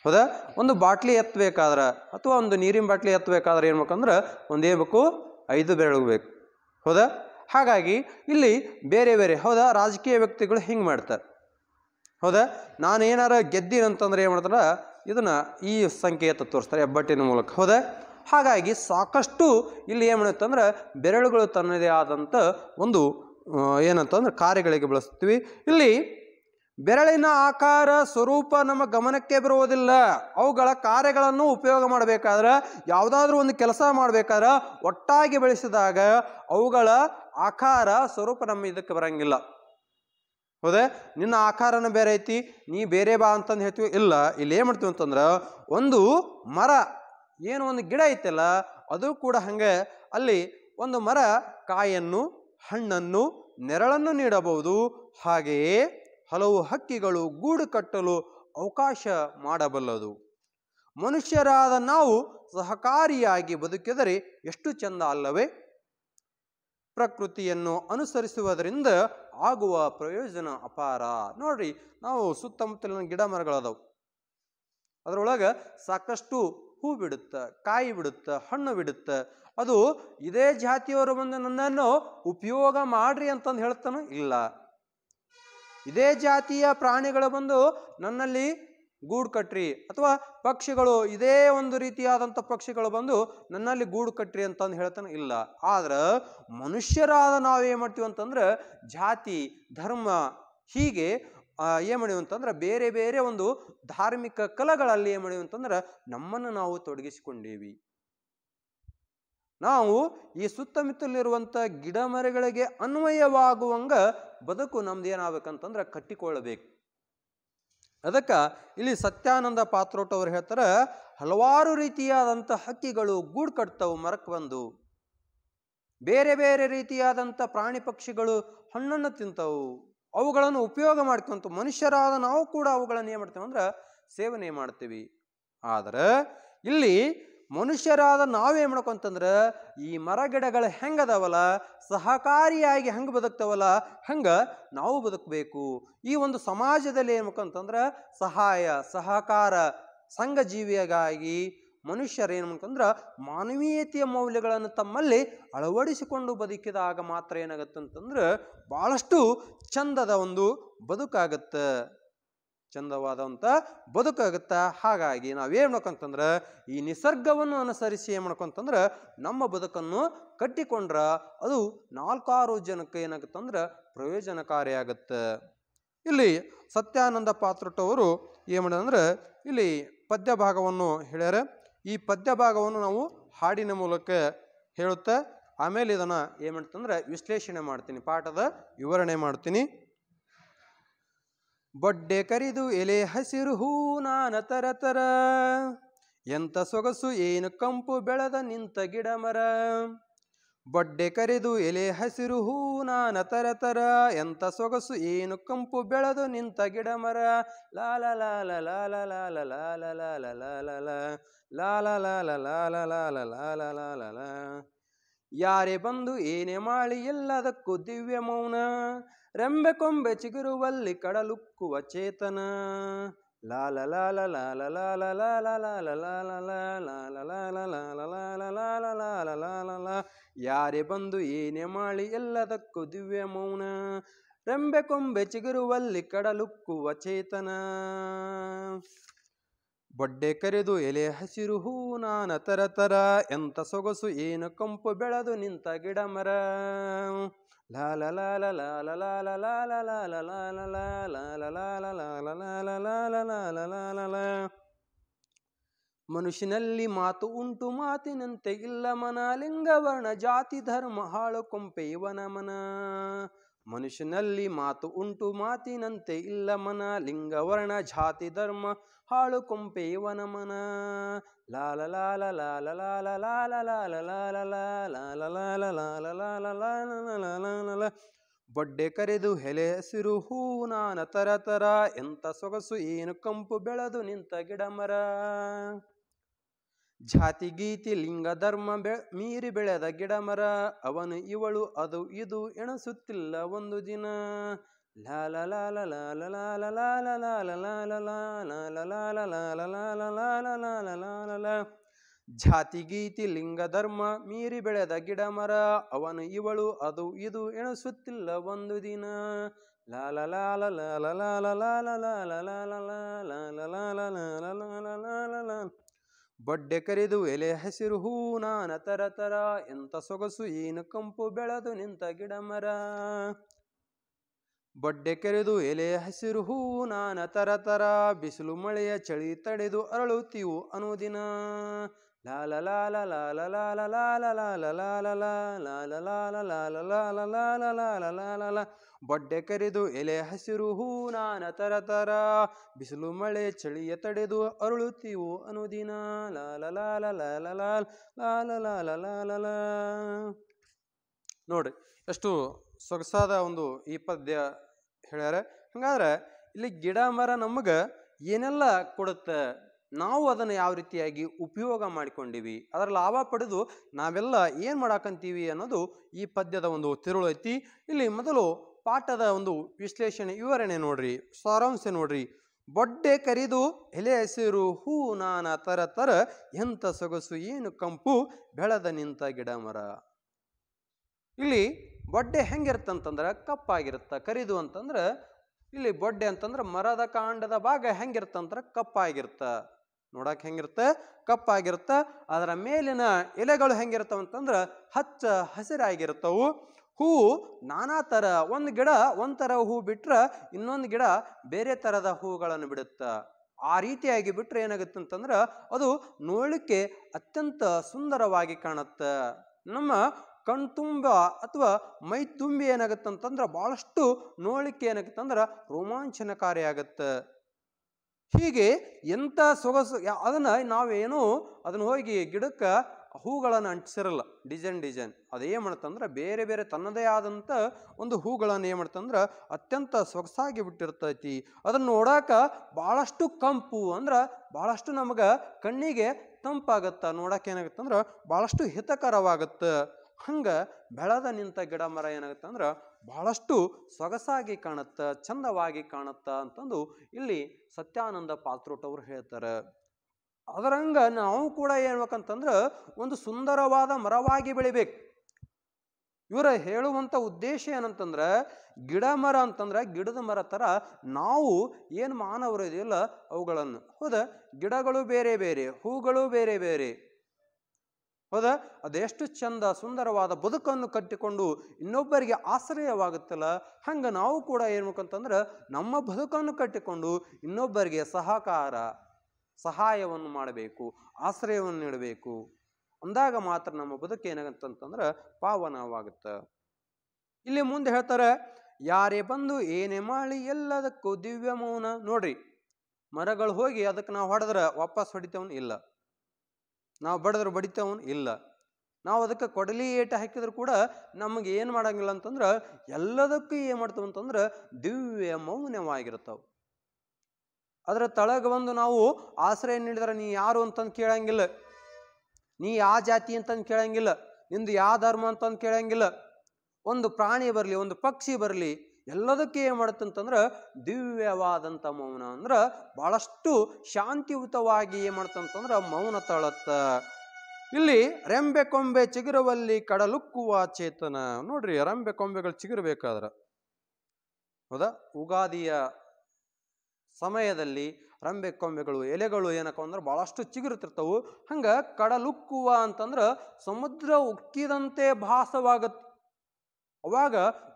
ಹೌದಾ ಒಂದು ಬಾಟ್ಲಿ ಎತ್ತಬೇಕಾದ್ರೆ ಅಥವಾ ಒಂದು ನೀರಿನ ಬಾಟ್ಲಿ ಎತ್ತಬೇಕಾದ್ರೆ ಏನು ಬೇಕಂದ್ರೆ ಒಂದು ಬೇಕು ಐದು ಬೆರಳು ಬೇಕು ಹೌದಾ ಹಾಗಾಗಿ ಇಲ್ಲಿ ಬೇರೆ ಬೇರೆ ಹೌದಾ ರಾಜಕೀಯ ವ್ಯಕ್ತಿಗಳು ಹಿಂಗೆ ಮಾಡ್ತಾರೆ ಹೌದಾ ನಾನು ಏನಾರು ಗೆದ್ದೀನಂತಂದ್ರೆ ಏನು ಮಾಡ್ತಾರೆ ಇದನ್ನು ಈ ಸಂಕೇತ ತೋರಿಸ್ತಾರೆ ಹೆಬ್ಬಟ್ಟಿನ ಮೂಲಕ ಹೌದಾ ಹಾಗಾಗಿ ಸಾಕಷ್ಟು ಇಲ್ಲಿ ಏನು ಬೆರಳುಗಳು ತನ್ನದೇ ಆದಂಥ ಒಂದು ಏನಂತಂದ್ರೆ ಕಾರ್ಯಗಳಿಗೆ ಬಳಸ್ತೀವಿ ಇಲ್ಲಿ ಬೆರಳಿನ ಆಕಾರ ಸ್ವರೂಪ ನಮ್ಮ ಗಮನಕ್ಕೆ ಬರುವುದಿಲ್ಲ ಅವುಗಳ ಕಾರ್ಯಗಳನ್ನು ಉಪಯೋಗ ಮಾಡಬೇಕಾದ್ರೆ ಯಾವುದಾದ್ರೂ ಒಂದು ಕೆಲಸ ಮಾಡಬೇಕಾದ್ರೆ ಒಟ್ಟಾಗಿ ಬೆಳೆಸಿದಾಗ ಅವುಗಳ ಆಕಾರ ಸ್ವರೂಪ ನಮ್ಮ ಇದಕ್ಕೆ ಬರಂಗಿಲ್ಲ ಹೌದೇ ನಿನ್ನ ಆಕಾರನ ಬೇರೆ ಐತಿ ನೀ ಬೇರೆ ಬಾ ಅಂತಂದು ಹೇಳ್ತೀವಿ ಇಲ್ಲ ಇಲ್ಲಿ ಏನು ಮಾಡ್ತೀವಿ ಅಂತಂದ್ರೆ ಒಂದು ಮರ ಏನು ಒಂದು ಗಿಡ ಐತಲ್ಲ ಅದು ಕೂಡ ಹಂಗೆ ಅಲ್ಲಿ ಒಂದು ಮರ ಕಾಯನ್ನು ಹಣ್ಣನ್ನು ನೆರಳನ್ನು ನೀಡಬಹುದು ಹಾಗೆಯೇ ಹಲವು ಹಕ್ಕಿಗಳು ಗೂಡು ಕಟ್ಟಲು ಅವಕಾಶ ಮಾಡಬಲ್ಲದು ಮನುಷ್ಯರಾದ ನಾವು ಸಹಕಾರಿಯಾಗಿ ಬದುಕಿದರೆ ಎಷ್ಟು ಚಂದ ಅಲ್ಲವೇ ಪ್ರಕೃತಿಯನ್ನು ಅನುಸರಿಸುವುದರಿಂದ ಆಗುವ ಪ್ರಯೋಜನ ಅಪಾರ ನೋಡ್ರಿ ನಾವು ಸುತ್ತಮುತ್ತಲಿನ ಗಿಡ ಮರಗಳದವು ಅದರೊಳಗೆ ಸಾಕಷ್ಟು ಹೂ ಬಿಡುತ್ತೆ ಕಾಯಿ ಬಿಡುತ್ತೆ ಹಣ್ಣು ಬಿಡುತ್ತೆ ಅದು ಇದೇ ಜಾತಿಯವರು ಬಂದು ನನ್ನನ್ನು ಉಪಯೋಗ ಮಾಡ್ರಿ ಅಂತಂದು ಹೇಳ್ತಾನೋ ಇಲ್ಲ ಇದೇ ಜಾತಿಯ ಪ್ರಾಣಿಗಳು ಬಂದು ನನ್ನಲ್ಲಿ ಗೂಡು ಕಟ್ರಿ ಅಥವಾ ಪಕ್ಷಿಗಳು ಇದೇ ಒಂದು ರೀತಿಯಾದಂಥ ಪಕ್ಷಿಗಳು ಬಂದು ನನ್ನಲ್ಲಿ ಗೂಡು ಕಟ್ರಿ ಅಂತಂದು ಹೇಳ್ತಾನೆ ಇಲ್ಲ ಆದ್ರೆ ಮನುಷ್ಯರಾದ ನಾವೇನು ಮಾಡ್ತೀವಿ ಅಂತಂದ್ರೆ ಜಾತಿ ಧರ್ಮ ಹೀಗೆ ಏನು ಮಾಡಿವು ಅಂತಂದ್ರೆ ಬೇರೆ ಬೇರೆ ಒಂದು ಧಾರ್ಮಿಕ ಕಲೆಗಳಲ್ಲಿ ಏನು ಅಂತಂದ್ರೆ ನಮ್ಮನ್ನು ನಾವು ತೊಡಗಿಸಿಕೊಂಡೇವಿ ನಾವು ಈ ಸುತ್ತಮುತ್ತಲಿರುವಂಥ ಗಿಡ ಮರಗಳಿಗೆ ಅನ್ವಯವಾಗುವಂಗ ಬದುಕು ನಮ್ದು ಏನಾಗಬೇಕಂತಂದ್ರೆ ಕಟ್ಟಿಕೊಳ್ಳಬೇಕು ಅದಕ್ಕೆ ಇಲ್ಲಿ ಸತ್ಯಾನಂದ ಪಾತ್ರೋಟ್ ಅವರು ಹೇಳ್ತಾರೆ ಹಲವಾರು ರೀತಿಯಾದಂಥ ಹಕ್ಕಿಗಳು ಗೂಡು ಕಟ್ತವು ಮರಕ್ಕೆ ಬಂದು ಬೇರೆ ಬೇರೆ ರೀತಿಯಾದಂಥ ಪ್ರಾಣಿ ಪಕ್ಷಿಗಳು ಹಣ್ಣನ್ನು ತಿಂತವು ಅವುಗಳನ್ನು ಉಪಯೋಗ ಮಾಡ್ಕೊಂತ ಮನುಷ್ಯರಾದ ನಾವು ಕೂಡ ಅವುಗಳನ್ನು ಏನು ಮಾಡ್ತೇವೆ ಅಂದ್ರೆ ಸೇವನೆ ಮಾಡ್ತೀವಿ ಆದರೆ ಇಲ್ಲಿ ಮನುಷ್ಯರಾದ ನಾವೇನು ಮಾಡ್ಕೊಂತಂದ್ರೆ ಈ ಮರಗಿಡಗಳು ಹೆಂಗದವಲ್ಲ ಸಹಕಾರಿಯಾಗಿ ಹೆಂಗೆ ಬದುಕ್ತವಲ್ಲ ಹಂಗೆ ನಾವು ಬದುಕಬೇಕು ಈ ಒಂದು ಸಮಾಜದಲ್ಲಿ ಏನು ಮಾಡ್ಕೊಂತಂದ್ರೆ ಸಹಾಯ ಸಹಕಾರ ಸಂಘ ಜೀವಿಯಾಗಿ ಏನು ಅಂತಂದ್ರೆ ಮಾನವೀಯತೆಯ ಮೌಲ್ಯಗಳನ್ನು ತಮ್ಮಲ್ಲಿ ಅಳವಡಿಸಿಕೊಂಡು ಬದುಕಿದಾಗ ಮಾತ್ರ ಏನಾಗತ್ತೆ ಅಂತಂದ್ರೆ ಭಾಳಷ್ಟು ಚಂದದ ಒಂದು ಬದುಕಾಗತ್ತೆ ಚಂದವಾದಂಥ ಬದುಕಾಗುತ್ತ ಹಾಗಾಗಿ ನಾವೇನು ಮಾಡ್ಕೊಂತಂದ್ರೆ ಈ ನಿಸರ್ಗವನ್ನು ಅನುಸರಿಸಿ ಏನು ಮಾಡ್ಕೊಂತಂದ್ರೆ ನಮ್ಮ ಬದುಕನ್ನು ಕಟ್ಟಿಕೊಂಡ್ರೆ ಅದು ನಾಲ್ಕಾರು ಜನಕ್ಕೆ ಏನಾಗುತ್ತಂದ್ರೆ ಪ್ರಯೋಜನಕಾರಿಯಾಗತ್ತೆ ಇಲ್ಲಿ ಸತ್ಯಾನಂದ ಪಾತ್ರಟವರು ಏನು ಮಾಡಿದಂದ್ರೆ ಇಲ್ಲಿ ಪದ್ಯ ಭಾಗವನ್ನು ಹೇಳ್ಯಾರ ಈ ಪದ್ಯ ಭಾಗವನ್ನು ನಾವು ಹಾಡಿನ ಮೂಲಕ ಹೇಳುತ್ತಾ ಆಮೇಲೆ ಇದನ್ನು ಏನು ವಿಶ್ಲೇಷಣೆ ಮಾಡ್ತೀನಿ ಪಾಠದ ವಿವರಣೆ ಮಾಡ್ತೀನಿ ಬಡ್ಡೆ ಕರಿದು ಎಲೆ ಹಸಿರು ಹೂ ನಾನ ತರ ತರ ಎಂಥ ಸೊಗಸು ಏನು ಕಂಪು ಬೆಳೆದ ನಿಂತ ಗಿಡ ಮರ ಬಡ್ಡೆ ಕರೆದು ಎಲೆ ಹಸಿರು ತರ ತರ ಎಂತ ಸೊಗಸು ಏನು ಕಂಪು ಬೆಳೆದು ನಿಂತ ಗಿಡ ಮರ ಲಾಲ ಲಾಲ ಲಾಲ ಲಾಲ ಲಾಲ ಲಾಲ ಲಾಲ ಲಾಲ ಲಾಲ ಲಾಲ ಲಾಲ ಲಾಲ ಲಾಲ ಯಾರೇ ಬಂದು ಏನೇ ಮಾಡಿ ಎಲ್ಲದಕ್ಕೂ ದಿವ್ಯ ಮೌನ ರೆಂಬೆ ಕೊಂಬೆ ಚಿಗುರುವಲ್ಲಿ ಕಡಲುಕ್ಕುವ ಚೇತನ La la la la la la la la la la la la la la la la la la la ಯಾರೇ ಬಂದು ಏನೇ ಮಾಡಿ ಎಲ್ಲದಕ್ಕೂ ದಿವ್ಯ ಮೌನ ರೆಂಬೆ ಕೊಂಬೆ ಚಿಗುರುವಲ್ಲಿ ಕಡಲುಕ್ಕುವ ಚೇತನ ಬೊಡ್ಡೆ ಕರೆದು ಎಲೆ ಹಸಿರು ಹೂ ನಾನ ತರ ತರ ಎಂಥ ಸೊಗಸು ಏನು ಕಂಪು ಬೆಳೆದು ನಿಂತ ಗಿಡ ಮರ La la la la la la la la la la la la la la la la la la ಮನುಷ್ಯನಲ್ಲಿ ಮಾತು ಉಂಟು ಮಾತಿನಂತೆ ಇಲ್ಲ ಮನ ಲಿಂಗವರ್ಣ ಜಾತಿ ಧರ್ಮ ಹಾಳು ಕೊಂಪೆ ಇವನ ಮನ ಮನುಷ್ಯನಲ್ಲಿ ಮಾತು ಉಂಟು ಮಾತಿನಂತೆ ಇಲ್ಲ ಮನ ಲಿಂಗ ವರ್ಣ ಜಾತಿ ಧರ್ಮ ಹಾಳು ಕೊಂಪೆ ಇವನ ಮನ ಲಾಲ ಲಾಲ ಲಾಲ ಲಾಲ ಲಾಲ ಲಾಲ ಲಾಲ ಲಾಲ ಲಾಲ ಲಾಲ ಲಾಲ ಬಡ್ಡೆ ಕರೆದು ಎಲೆ ಹಸಿರು ಹೂ ನಾನ ತರ ತರ ಎಂಥ ಸೊಗಸು ಏನು ಕಂಪು ಬೆಳೆದು ನಿಂತ ಗಿಡ ಮರ ಜಾತಿ ಗೀತಿ ಲಿಂಗ ಧರ್ಮ ಬೆ ಮೀರಿ ಬೆಳೆದ ಗಿಡ ಮರ ಅವನು ಇವಳು ಅದು ಇದು ಎಣಸುತ್ತಿಲ್ಲ ಒಂದು ದಿನ ಲಾಲ ಲಾಲ ಲಾಲ ಲಾಲ ಲಾಲ ಲಾಲ ಲಾಲ ಲಾಲ ಲಾಲ ಲಾಲ ಜಾತಿ ಗೀತಿ ಲಿಂಗ ಧರ್ಮ ಮೀರಿ ಬೆಳೆದ ಗಿಡ ಮರ ಅವನು ಇವಳು ಅದು ಇದು ಎಣಸುತ್ತಿಲ್ಲ ಒಂದು ದಿನ ಲಾಲ ಲಾಲ ಲಾಲ ಲಾಲ ಲಾಲ ಲಾಲ ಲಾಲ ಲಾಲ ಲಾಲ ಲಾಲ ಲಾಲ ಬಡ್ಡೆ ಕರೆದು ಎಲೆ ಹಸಿರು ನಾನ ತರ ತರ ಎಂತ ಸೊಗಸು ಏನು ಕಂಪು ಬೆಳೆದು ನಿಂತ ಗಿಡ ಮರ ಬಡ್ಡೆ ಕರೆದು ಎಲೆ ಹಸಿರು ನಾನ ತರ ತರ ಬಿಸಿಲು ಮಳೆಯ ಚಳಿ ತಡೆದು ಅರಳುತ್ತೀವು ಅನುದಿನ ಲಾಲ ಲಾಲ ಲಾಲ ಲಾಲ ಲಾಲ ಲಾಲ ಲಾಲ ಲಾಲ ಲಾಲ ಲಾಲ ಲಾಲ ಲಾಲ ಲಾಲ ಲಾಲ ಬೊಡ್ಡೆ ಕರೆದು ಎಲೆ ಹಸಿರು ಹೂ ನಾನ ತರ ಬಿಸಿಲು ಮಳೆ ಚಳಿಯ ತಡೆದು ಅರುಳುತ್ತೀವು ಅನುದಿನ ಲಾಲ ಲಾಲ ಲಾಲ ಲಾಲ್ ಲಾಲ ಲಾಲ ಲಾಲ ಲಾ ನೋಡ್ರಿ ಎಷ್ಟು ಸೊಗಸಾದ ಒಂದು ಈ ಪದ್ಯ ಹೇಳ್ಯಾರ ಹಂಗಾದ್ರೆ ಇಲ್ಲಿ ಗಿಡ ಮರ ನಮಗೆ ಏನೆಲ್ಲ ಕೊಡುತ್ತೆ ನಾವು ಅದನ್ನು ಯಾವ ರೀತಿಯಾಗಿ ಉಪಯೋಗ ಮಾಡಿಕೊಂಡಿವಿ ಅದರ ಲಾಭ ಪಡೆದು ನಾವೆಲ್ಲ ಏನು ಮಾಡಾಕಂತೀವಿ ಅನ್ನೋದು ಈ ಪದ್ಯದ ಒಂದು ತಿರುಳು ಐತಿ ಇಲ್ಲಿ ಮೊದಲು ಪಾಠದ ಒಂದು ವಿಶ್ಲೇಷಣೆ ವಿವರಣೆ ನೋಡ್ರಿ ಸಾರಾಂಶ ನೋಡ್ರಿ ಬೊಡ್ಡೆ ಕರಿದು ಎಲೆ ಹಸಿರು ಹೂ ನಾನಾ ತರ ತರ ಎಂಥ ಸೊಗಸು ಏನು ಕಂಪು ಬೆಳೆದ ನಿಂತ ಗಿಡ ಮರ ಇಲ್ಲಿ ಬೊಡ್ಡೆ ಹೆಂಗಿರ್ತಂತಂದ್ರೆ ಕಪ್ಪಾಗಿರುತ್ತ ಕರಿದು ಅಂತಂದ್ರೆ ಇಲ್ಲಿ ಬೊಡ್ಡೆ ಅಂತಂದ್ರೆ ಮರದ ಕಾಂಡದ ಭಾಗ ಹೆಂಗಿರ್ತಂದ್ರೆ ಕಪ್ಪಾಗಿರ್ತ ನೋಡಕ್ಕೆ ಹೆಂಗಿರುತ್ತೆ ಕಪ್ಪಾಗಿರುತ್ತೆ ಅದರ ಮೇಲಿನ ಎಲೆಗಳು ಅಂತಂದ್ರೆ ಹಚ್ಚ ಹಸಿರಾಗಿರ್ತವು ಹೂವು ನಾನಾ ಥರ ಒಂದು ಗಿಡ ಒಂದ್ ತರ ಹೂ ಬಿಟ್ರ ಇನ್ನೊಂದು ಗಿಡ ಬೇರೆ ಥರದ ಹೂಗಳನ್ನು ಬಿಡುತ್ತೆ ಆ ರೀತಿಯಾಗಿ ಬಿಟ್ಟರೆ ಏನಾಗುತ್ತೆ ಅಂತಂದ್ರೆ ಅದು ನೋಡಲಿಕ್ಕೆ ಅತ್ಯಂತ ಸುಂದರವಾಗಿ ಕಾಣುತ್ತೆ ನಮ್ಮ ಕಣ್ತುಂಬ ಅಥವಾ ಮೈ ತುಂಬಿ ಏನಾಗುತ್ತೆ ಅಂತಂದ್ರೆ ಭಾಳಷ್ಟು ನೋಡಲಿಕ್ಕೆ ಏನಾಗುತ್ತೆ ಅಂದ್ರೆ ಹೀಗೆ ಎಂಥ ಸೊಗಸು ಅದನ್ನು ನಾವೇನು ಅದನ್ನು ಹೋಗಿ ಗಿಡಕ್ಕೆ ಹೂಗಳನ್ನು ಅಂಟಿಸಿರಲ್ಲ ಡಿಸೈನ್ ಡಿಸೈನ್ ಏನು ಮಾಡ್ತಂದ್ರೆ ಬೇರೆ ಬೇರೆ ತನ್ನದೇ ಆದಂಥ ಒಂದು ಹೂಗಳನ್ನು ಏನು ಮಾಡ್ತಂದ್ರೆ ಅತ್ಯಂತ ಸೊಗಸಾಗಿ ಬಿಟ್ಟಿರ್ತೈತಿ ಅದನ್ನು ನೋಡೋಕೆ ಭಾಳಷ್ಟು ಕಂಪು ಅಂದ್ರೆ ಭಾಳಷ್ಟು ನಮಗೆ ಕಣ್ಣಿಗೆ ತಂಪಾಗತ್ತೆ ನೋಡೋಕೆ ಏನಾಗುತ್ತೆ ಅಂದ್ರೆ ಭಾಳಷ್ಟು ಹಿತಕರವಾಗುತ್ತೆ ಹಂಗೆ ಬೆಳೆದ ನಿಂತ ಗಿಡ ಮರ ಏನಾಗುತ್ತೆ ಅಂದ್ರೆ ಬಹಳಷ್ಟು ಸೊಗಸಾಗಿ ಕಾಣುತ್ತೆ ಚಂದವಾಗಿ ಕಾಣುತ್ತೆ ಅಂತಂದು ಇಲ್ಲಿ ಸತ್ಯಾನಂದ ಪಾತ್ರೋಟವ್ರು ಹೇಳ್ತಾರೆ ಅದರಂಗೆ ನಾವು ಕೂಡ ಏನ್ಬೇಕಂತಂದ್ರೆ ಒಂದು ಸುಂದರವಾದ ಮರವಾಗಿ ಬೆಳಿಬೇಕು ಇವರ ಹೇಳುವಂಥ ಉದ್ದೇಶ ಏನಂತಂದ್ರೆ ಗಿಡ ಮರ ಅಂತಂದ್ರೆ ಗಿಡದ ಮರ ಥರ ನಾವು ಏನು ಮಾನವರು ಇದೆಯಲ್ಲ ಅವುಗಳನ್ನು ಹೌದಾ ಗಿಡಗಳು ಬೇರೆ ಬೇರೆ ಹೂಗಳು ಬೇರೆ ಬೇರೆ ಹೌದಾ ಅದೆಷ್ಟು ಚಂದ ಸುಂದರವಾದ ಬದುಕನ್ನು ಕಟ್ಟಿಕೊಂಡು ಇನ್ನೊಬ್ಬರಿಗೆ ಆಶ್ರಯವಾಗುತ್ತಲ್ಲ ಹಂಗೆ ನಾವು ಕೂಡ ಏನ್ಬೇಕಂತಂದ್ರೆ ನಮ್ಮ ಬದುಕನ್ನು ಕಟ್ಟಿಕೊಂಡು ಇನ್ನೊಬ್ಬರಿಗೆ ಸಹಕಾರ ಸಹಾಯವನ್ನು ಮಾಡಬೇಕು ಆಶ್ರಯವನ್ನು ನೀಡಬೇಕು ಅಂದಾಗ ಮಾತ್ರ ನಮ್ಮ ಬದುಕೇನಾಗತ್ತಂತಂದ್ರೆ ಪಾವನವಾಗುತ್ತೆ ಇಲ್ಲಿ ಮುಂದೆ ಹೇಳ್ತಾರೆ ಯಾರೇ ಬಂದು ಏನೇ ಮಾಡಿ ಎಲ್ಲದಕ್ಕೂ ದಿವ್ಯ ಮೌನ ನೋಡ್ರಿ ಮರಗಳು ಹೋಗಿ ಅದಕ್ಕೆ ನಾವು ಹೊಡೆದ್ರೆ ವಾಪಸ್ ಹೊಡಿತೇವನು ಇಲ್ಲ ನಾವು ಬಡಿದ್ರೆ ಬಡಿತವನು ಇಲ್ಲ ನಾವು ಅದಕ್ಕೆ ಕೊಡಲಿ ಏಟು ಹಾಕಿದ್ರು ಕೂಡ ನಮಗೆ ಏನು ಮಾಡೋಂಗಿಲ್ಲ ಅಂತಂದ್ರೆ ಎಲ್ಲದಕ್ಕೂ ಏನು ಮಾಡ್ತವಂತಂದ್ರೆ ದಿವ್ಯ ಮೌನವಾಗಿರ್ತಾವೆ ಅದರ ತಳಗ ಬಂದು ನಾವು ಆಶ್ರಯ ನೀಡಿದ್ರೆ ನೀ ಯಾರು ಅಂತಂದು ಕೇಳಂಗಿಲ್ಲ ನೀ ಯಾ ಜಾತಿ ಅಂತಂದು ಕೇಳಂಗಿಲ್ಲ ನಿಂದು ಯಾವ ಧರ್ಮ ಅಂತಂದು ಕೇಳಂಗಿಲ್ಲ ಒಂದು ಪ್ರಾಣಿ ಬರಲಿ ಒಂದು ಪಕ್ಷಿ ಬರಲಿ ಎಲ್ಲದಕ್ಕೆ ಏನು ಮಾಡುತ್ತಂತಂದ್ರೆ ದಿವ್ಯವಾದಂಥ ಮೌನ ಅಂದ್ರೆ ಭಾಳಷ್ಟು ಶಾಂತಿಯುತವಾಗಿ ಏನು ಅಂತಂದ್ರೆ ಮೌನ ತಳತ್ತ ಇಲ್ಲಿ ರೆಂಬೆ ಕೊಂಬೆ ಚಿಗುರವಲ್ಲಿ ಕಡಲುಕ್ಕುವ ಚೇತನ ನೋಡ್ರಿ ರೆಂಬೆ ಕೊಂಬೆಗಳು ಚಿಗಿರ್ಬೇಕಾದ್ರೆ ಹೌದಾ ಉಗಾದಿಯ ಸಮಯದಲ್ಲಿ ರಂಬೆ ಕೊಂಬೆಗಳು ಎಲೆಗಳು ಏನಕ್ಕ ಅಂದ್ರೆ ಭಾಳಷ್ಟು ಚಿಗುರುತಿರ್ತವು ಹಂಗೆ ಕಡಲುಕ್ಕುವ ಅಂತಂದ್ರೆ ಸಮುದ್ರ ಉಕ್ಕಿದಂತೆ ಭಾಸವಾಗತ್ತೆ ಅವಾಗ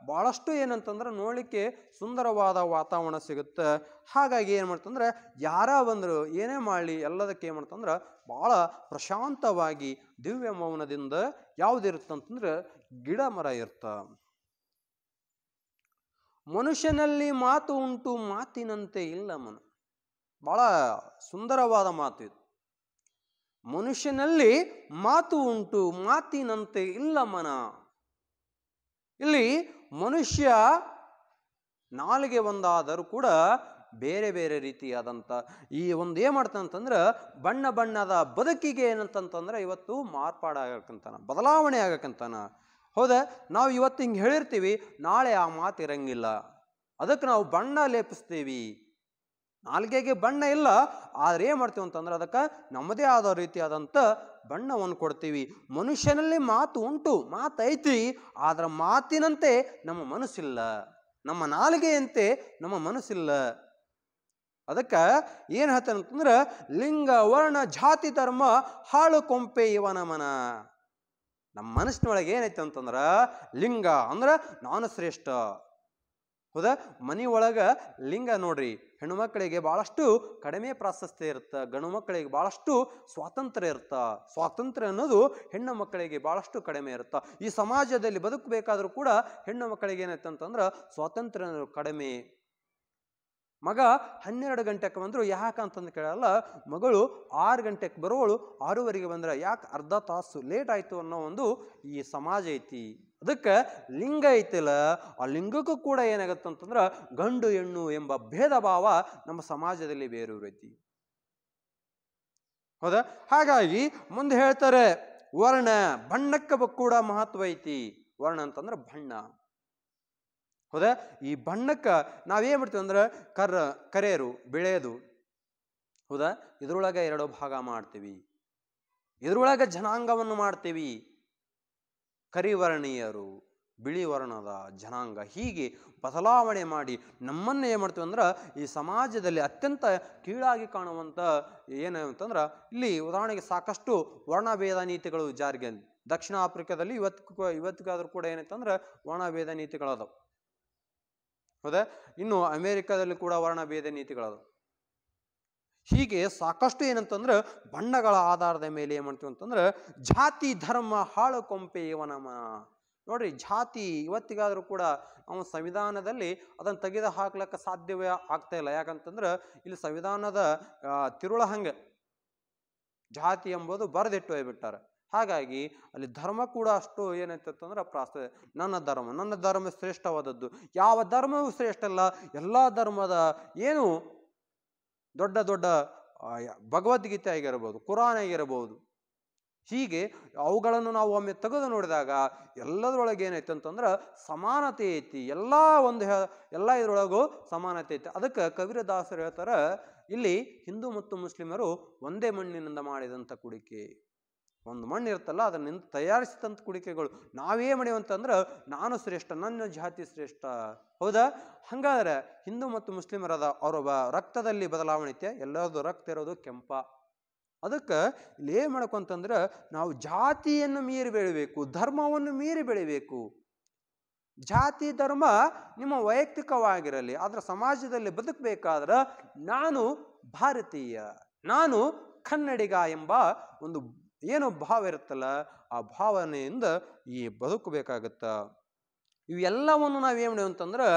ಭಾಳಷ್ಟು ಏನಂತಂದ್ರೆ ನೋಡಲಿಕ್ಕೆ ಸುಂದರವಾದ ವಾತಾವರಣ ಸಿಗುತ್ತೆ ಹಾಗಾಗಿ ಏನು ಮಾಡ್ತಂದ್ರೆ ಯಾರ ಬಂದರು ಏನೇ ಮಾಡಲಿ ಎಲ್ಲದಕ್ಕೆ ಏನು ಮಾಡ್ತಂದ್ರೆ ಭಾಳ ಪ್ರಶಾಂತವಾಗಿ ದಿವ್ಯ ಮೌನದಿಂದ ಯಾವುದಿರುತ್ತಂತಂದ್ರೆ ಗಿಡ ಮರ ಇರ್ತ ಮನುಷ್ಯನಲ್ಲಿ ಮಾತು ಉಂಟು ಮಾತಿನಂತೆ ಇಲ್ಲ ಮನು ಭಾಳ ಸುಂದರವಾದ ಮಾತು ಇದು ಮನುಷ್ಯನಲ್ಲಿ ಮಾತು ಉಂಟು ಮಾತಿನಂತೆ ಇಲ್ಲ ಮನ ಇಲ್ಲಿ ಮನುಷ್ಯ ನಾಲಿಗೆ ಒಂದಾದರೂ ಕೂಡ ಬೇರೆ ಬೇರೆ ರೀತಿಯಾದಂಥ ಈ ಒಂದು ಏನು ಮಾಡ್ತಾನಂತಂದ್ರೆ ಬಣ್ಣ ಬಣ್ಣದ ಬದುಕಿಗೆ ಏನಂತಂತಂದ್ರೆ ಇವತ್ತು ಮಾರ್ಪಾಡಾಗಕ್ಕಂತಾನ ಬದಲಾವಣೆ ಆಗಕ್ಕಂತಾನ ಹೌದಾ ನಾವು ಇವತ್ತು ಹಿಂಗೆ ಹೇಳಿರ್ತೀವಿ ನಾಳೆ ಆ ಮಾತು ಇರಂಗಿಲ್ಲ ಅದಕ್ಕೆ ನಾವು ಬಣ್ಣ ಲೇಪಿಸ್ತೀವಿ ನಾಲ್ಗೆಗೆ ಬಣ್ಣ ಇಲ್ಲ ಆದ್ರೆ ಏನು ಮಾಡ್ತೀವಿ ಅಂತಂದ್ರೆ ಅದಕ್ಕೆ ನಮ್ಮದೇ ಆದ ರೀತಿಯಾದಂಥ ಬಣ್ಣವನ್ನು ಕೊಡ್ತೀವಿ ಮನುಷ್ಯನಲ್ಲಿ ಮಾತು ಉಂಟು ಮಾತೈತಿ ಆದರೆ ಮಾತಿನಂತೆ ನಮ್ಮ ಮನಸ್ಸಿಲ್ಲ ನಮ್ಮ ನಾಲಿಗೆಯಂತೆ ನಮ್ಮ ಮನಸ್ಸಿಲ್ಲ ಅದಕ್ಕೆ ಏನು ಹೇಳ್ತಾನೆ ಅಂತಂದ್ರೆ ಲಿಂಗ ವರ್ಣ ಜಾತಿ ಧರ್ಮ ಹಾಳು ಕೊಂಪೆ ಇವನ ಮನ ನಮ್ಮ ಮನಸ್ಸಿನೊಳಗೆ ಏನೈತೆ ಅಂತಂದ್ರೆ ಲಿಂಗ ಅಂದ್ರೆ ನಾನು ಶ್ರೇಷ್ಠ ಹೌದಾ ಮನೆಯೊಳಗ ಲಿಂಗ ನೋಡ್ರಿ ಹೆಣ್ಣು ಮಕ್ಕಳಿಗೆ ಭಾಳಷ್ಟು ಕಡಿಮೆ ಪ್ರಾಶಸ್ತ್ಯ ಇರುತ್ತೆ ಗಂಡು ಮಕ್ಕಳಿಗೆ ಭಾಳಷ್ಟು ಸ್ವಾತಂತ್ರ್ಯ ಇರುತ್ತೆ ಸ್ವಾತಂತ್ರ್ಯ ಅನ್ನೋದು ಹೆಣ್ಣು ಮಕ್ಕಳಿಗೆ ಭಾಳಷ್ಟು ಕಡಿಮೆ ಇರುತ್ತೆ ಈ ಸಮಾಜದಲ್ಲಿ ಬದುಕಬೇಕಾದ್ರೂ ಕೂಡ ಹೆಣ್ಣು ಮಕ್ಕಳಿಗೆ ಏನೈತೆ ಅಂತಂದ್ರೆ ಸ್ವಾತಂತ್ರ್ಯ ಕಡಿಮೆ ಮಗ ಹನ್ನೆರಡು ಗಂಟೆಗೆ ಬಂದರು ಯಾಕೆ ಅಂತಂದು ಕೇಳಲ್ಲ ಮಗಳು ಆರು ಗಂಟೆಗೆ ಬರೋಳು ಆರೂವರೆಗೆ ಬಂದ್ರೆ ಯಾಕೆ ಅರ್ಧ ತಾಸು ಲೇಟ್ ಆಯಿತು ಅನ್ನೋ ಒಂದು ಈ ಸಮಾಜ ಐತಿ ಅದಕ್ಕೆ ಲಿಂಗ ಐತಿಲ್ಲ ಆ ಲಿಂಗಕ್ಕೂ ಕೂಡ ಏನಾಗುತ್ತೆ ಅಂತಂದ್ರೆ ಗಂಡು ಹೆಣ್ಣು ಎಂಬ ಭೇದ ಭಾವ ನಮ್ಮ ಸಮಾಜದಲ್ಲಿ ಬೇರೂರೈತಿ ಹೌದಾ ಹಾಗಾಗಿ ಮುಂದೆ ಹೇಳ್ತಾರೆ ವರ್ಣ ಬಣ್ಣಕ್ಕೆ ಕೂಡ ಮಹತ್ವ ಐತಿ ವರ್ಣ ಅಂತಂದ್ರೆ ಬಣ್ಣ ಹೌದಾ ಈ ಬಣ್ಣಕ್ಕೆ ನಾವೇನು ಮಾಡ್ತೀವಿ ಅಂದ್ರೆ ಕರ್ರ ಕರೆಯರು ಬೆಳೆಯದು ಹೌದಾ ಇದ್ರೊಳಗೆ ಎರಡು ಭಾಗ ಮಾಡ್ತೀವಿ ಇದರೊಳಗೆ ಜನಾಂಗವನ್ನು ಮಾಡ್ತೀವಿ ಕರಿವರ್ಣೀಯರು ಬಿಳಿ ವರ್ಣದ ಜನಾಂಗ ಹೀಗೆ ಬದಲಾವಣೆ ಮಾಡಿ ನಮ್ಮನ್ನು ಏನು ಮಾಡ್ತೀವಿ ಅಂದ್ರೆ ಈ ಸಮಾಜದಲ್ಲಿ ಅತ್ಯಂತ ಕೀಳಾಗಿ ಕಾಣುವಂಥ ಏನು ಅಂತಂದ್ರೆ ಇಲ್ಲಿ ಉದಾಹರಣೆಗೆ ಸಾಕಷ್ಟು ವರ್ಣಭೇದ ನೀತಿಗಳು ಜಾರಿಗೆ ದಕ್ಷಿಣ ಆಫ್ರಿಕಾದಲ್ಲಿ ಇವತ್ತು ಇವತ್ತಿಗಾದ್ರೂ ಕೂಡ ಏನಂತಂದ್ರೆ ವರ್ಣಭೇದ ನೀತಿಗಳದವು ಹೌದಾ ಇನ್ನು ಅಮೇರಿಕಾದಲ್ಲಿ ಕೂಡ ವರ್ಣಭೇದ ನೀತಿಗಳದು ಹೀಗೆ ಸಾಕಷ್ಟು ಏನಂತಂದ್ರೆ ಬಣ್ಣಗಳ ಆಧಾರದ ಮೇಲೆ ಏನು ಅಂತಂದ್ರೆ ಜಾತಿ ಧರ್ಮ ಹಾಳು ಕೊಂಪೆ ಇವನಮ ನೋಡ್ರಿ ಜಾತಿ ಇವತ್ತಿಗಾದರೂ ಕೂಡ ನಮ್ಮ ಸಂವಿಧಾನದಲ್ಲಿ ಅದನ್ನು ತೆಗೆದು ಹಾಕ್ಲಿಕ್ಕೆ ಸಾಧ್ಯವೇ ಆಗ್ತಾ ಇಲ್ಲ ಯಾಕಂತಂದ್ರೆ ಇಲ್ಲಿ ಸಂವಿಧಾನದ ತಿರುಳ ಹಂಗೆ ಜಾತಿ ಎಂಬುದು ಬರೆದಿಟ್ಟು ಹೋಗ್ಬಿಟ್ಟಾರೆ ಹಾಗಾಗಿ ಅಲ್ಲಿ ಧರ್ಮ ಕೂಡ ಅಷ್ಟು ಏನಾಯ್ತಂತಂದ್ರೆ ಪ್ರಾಸ್ತ ನನ್ನ ಧರ್ಮ ನನ್ನ ಧರ್ಮ ಶ್ರೇಷ್ಠವಾದದ್ದು ಯಾವ ಧರ್ಮವೂ ಶ್ರೇಷ್ಠ ಅಲ್ಲ ಎಲ್ಲ ಧರ್ಮದ ಏನು ದೊಡ್ಡ ದೊಡ್ಡ ಭಗವದ್ಗೀತೆ ಆಗಿರಬಹುದು ಕುರಾನ್ ಆಗಿರಬಹುದು ಹೀಗೆ ಅವುಗಳನ್ನು ನಾವು ಒಮ್ಮೆ ತೆಗೆದು ನೋಡಿದಾಗ ಎಲ್ಲದರೊಳಗೆ ಏನೈತೆ ಅಂತಂದ್ರೆ ಸಮಾನತೆ ಐತಿ ಎಲ್ಲ ಒಂದು ಎಲ್ಲ ಇದರೊಳಗೂ ಸಮಾನತೆ ಐತಿ ಅದಕ್ಕೆ ಕವಿರದಾಸರು ಹೇಳ್ತಾರೆ ಇಲ್ಲಿ ಹಿಂದೂ ಮತ್ತು ಮುಸ್ಲಿಮರು ಒಂದೇ ಮಣ್ಣಿನಿಂದ ಮಾಡಿದಂಥ ಕುಡಿಕೆ ಒಂದು ಮಣ್ಣು ಇರುತ್ತಲ್ಲ ಅದನ್ನು ನಿಂತು ತಯಾರಿಸಿದಂಥ ಕುಡಿಕೆಗಳು ನಾವೇ ಮಾಡಿವಂತಂದ್ರೆ ನಾನು ಶ್ರೇಷ್ಠ ನನ್ನ ಜಾತಿ ಶ್ರೇಷ್ಠ ಹೌದಾ ಹಾಗಾದರೆ ಹಿಂದೂ ಮತ್ತು ಮುಸ್ಲಿಮರಾದ ಅವರೊಬ್ಬ ರಕ್ತದಲ್ಲಿ ಬದಲಾವಣೆ ಎಲ್ಲರದು ರಕ್ತ ಇರೋದು ಕೆಂಪ ಅದಕ್ಕೆ ಇಲ್ಲಿ ಏನು ನಾವು ಜಾತಿಯನ್ನು ಮೀರಿ ಬೆಳಿಬೇಕು ಧರ್ಮವನ್ನು ಮೀರಿ ಬೆಳಿಬೇಕು ಜಾತಿ ಧರ್ಮ ನಿಮ್ಮ ವೈಯಕ್ತಿಕವಾಗಿರಲಿ ಆದರೆ ಸಮಾಜದಲ್ಲಿ ಬದುಕಬೇಕಾದ್ರೆ ನಾನು ಭಾರತೀಯ ನಾನು ಕನ್ನಡಿಗ ಎಂಬ ಒಂದು ಏನು ಭಾವ ಇರುತ್ತಲ್ಲ ಆ ಭಾವನೆಯಿಂದ ಈ ಬದುಕಬೇಕಾಗತ್ತೆ ಇವೆಲ್ಲವನ್ನು ಏನು ಅಂತಂದ್ರೆ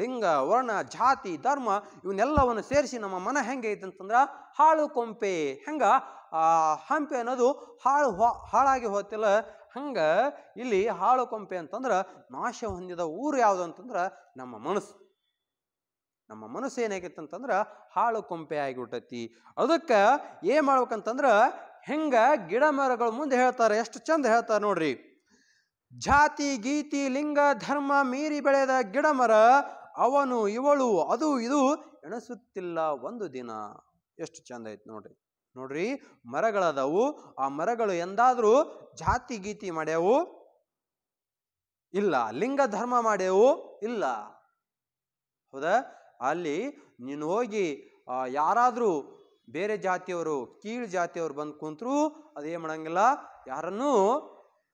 ಲಿಂಗ ವರ್ಣ ಜಾತಿ ಧರ್ಮ ಇವನ್ನೆಲ್ಲವನ್ನು ಸೇರಿಸಿ ನಮ್ಮ ಮನ ಹೆಂಗೆ ಐತೆ ಅಂತಂದ್ರೆ ಹಾಳು ಕೊಂಪೆ ಹೆಂಗೆ ಆ ಹಂಪೆ ಅನ್ನೋದು ಹಾಳು ಹಾಳಾಗಿ ಹೋಯ್ತಿಲ್ಲ ಹಂಗೆ ಇಲ್ಲಿ ಹಾಳು ಕೊಂಪೆ ಅಂತಂದ್ರೆ ನಾಶ ಹೊಂದಿದ ಊರು ಯಾವುದು ಅಂತಂದ್ರೆ ನಮ್ಮ ಮನಸ್ಸು ನಮ್ಮ ಮನಸ್ಸು ಏನಾಗೈತೆ ಅಂತಂದ್ರೆ ಹಾಳು ಕೊಂಪೆ ಆಗಿಬಿಟ್ಟತಿ ಅದಕ್ಕೆ ಏನು ಮಾಡ್ಬೇಕಂತಂದ್ರೆ ಹೆಂಗ ಗಿಡ ಮರಗಳು ಮುಂದೆ ಹೇಳ್ತಾರೆ ಎಷ್ಟು ಚಂದ ಹೇಳ್ತಾರೆ ನೋಡ್ರಿ ಜಾತಿ ಗೀತಿ ಲಿಂಗ ಧರ್ಮ ಮೀರಿ ಬೆಳೆದ ಗಿಡ ಮರ ಅವನು ಇವಳು ಅದು ಇದು ಎಣಿಸುತ್ತಿಲ್ಲ ಒಂದು ದಿನ ಎಷ್ಟು ಚಂದ ಐತೆ ನೋಡ್ರಿ ನೋಡ್ರಿ ಮರಗಳದವು ಆ ಮರಗಳು ಎಂದಾದರೂ ಜಾತಿ ಗೀತಿ ಮಾಡ್ಯಾವು ಇಲ್ಲ ಲಿಂಗ ಧರ್ಮ ಮಾಡ್ಯಾವು ಇಲ್ಲ ಹೌದಾ ಅಲ್ಲಿ ನೀನು ಹೋಗಿ ಯಾರಾದರೂ ಬೇರೆ ಜಾತಿಯವರು ಕೀಳು ಜಾತಿಯವರು ಬಂದು ಕುಂತರೂ ಅದೇ ಮಾಡಂಗಿಲ್ಲ ಯಾರನ್ನು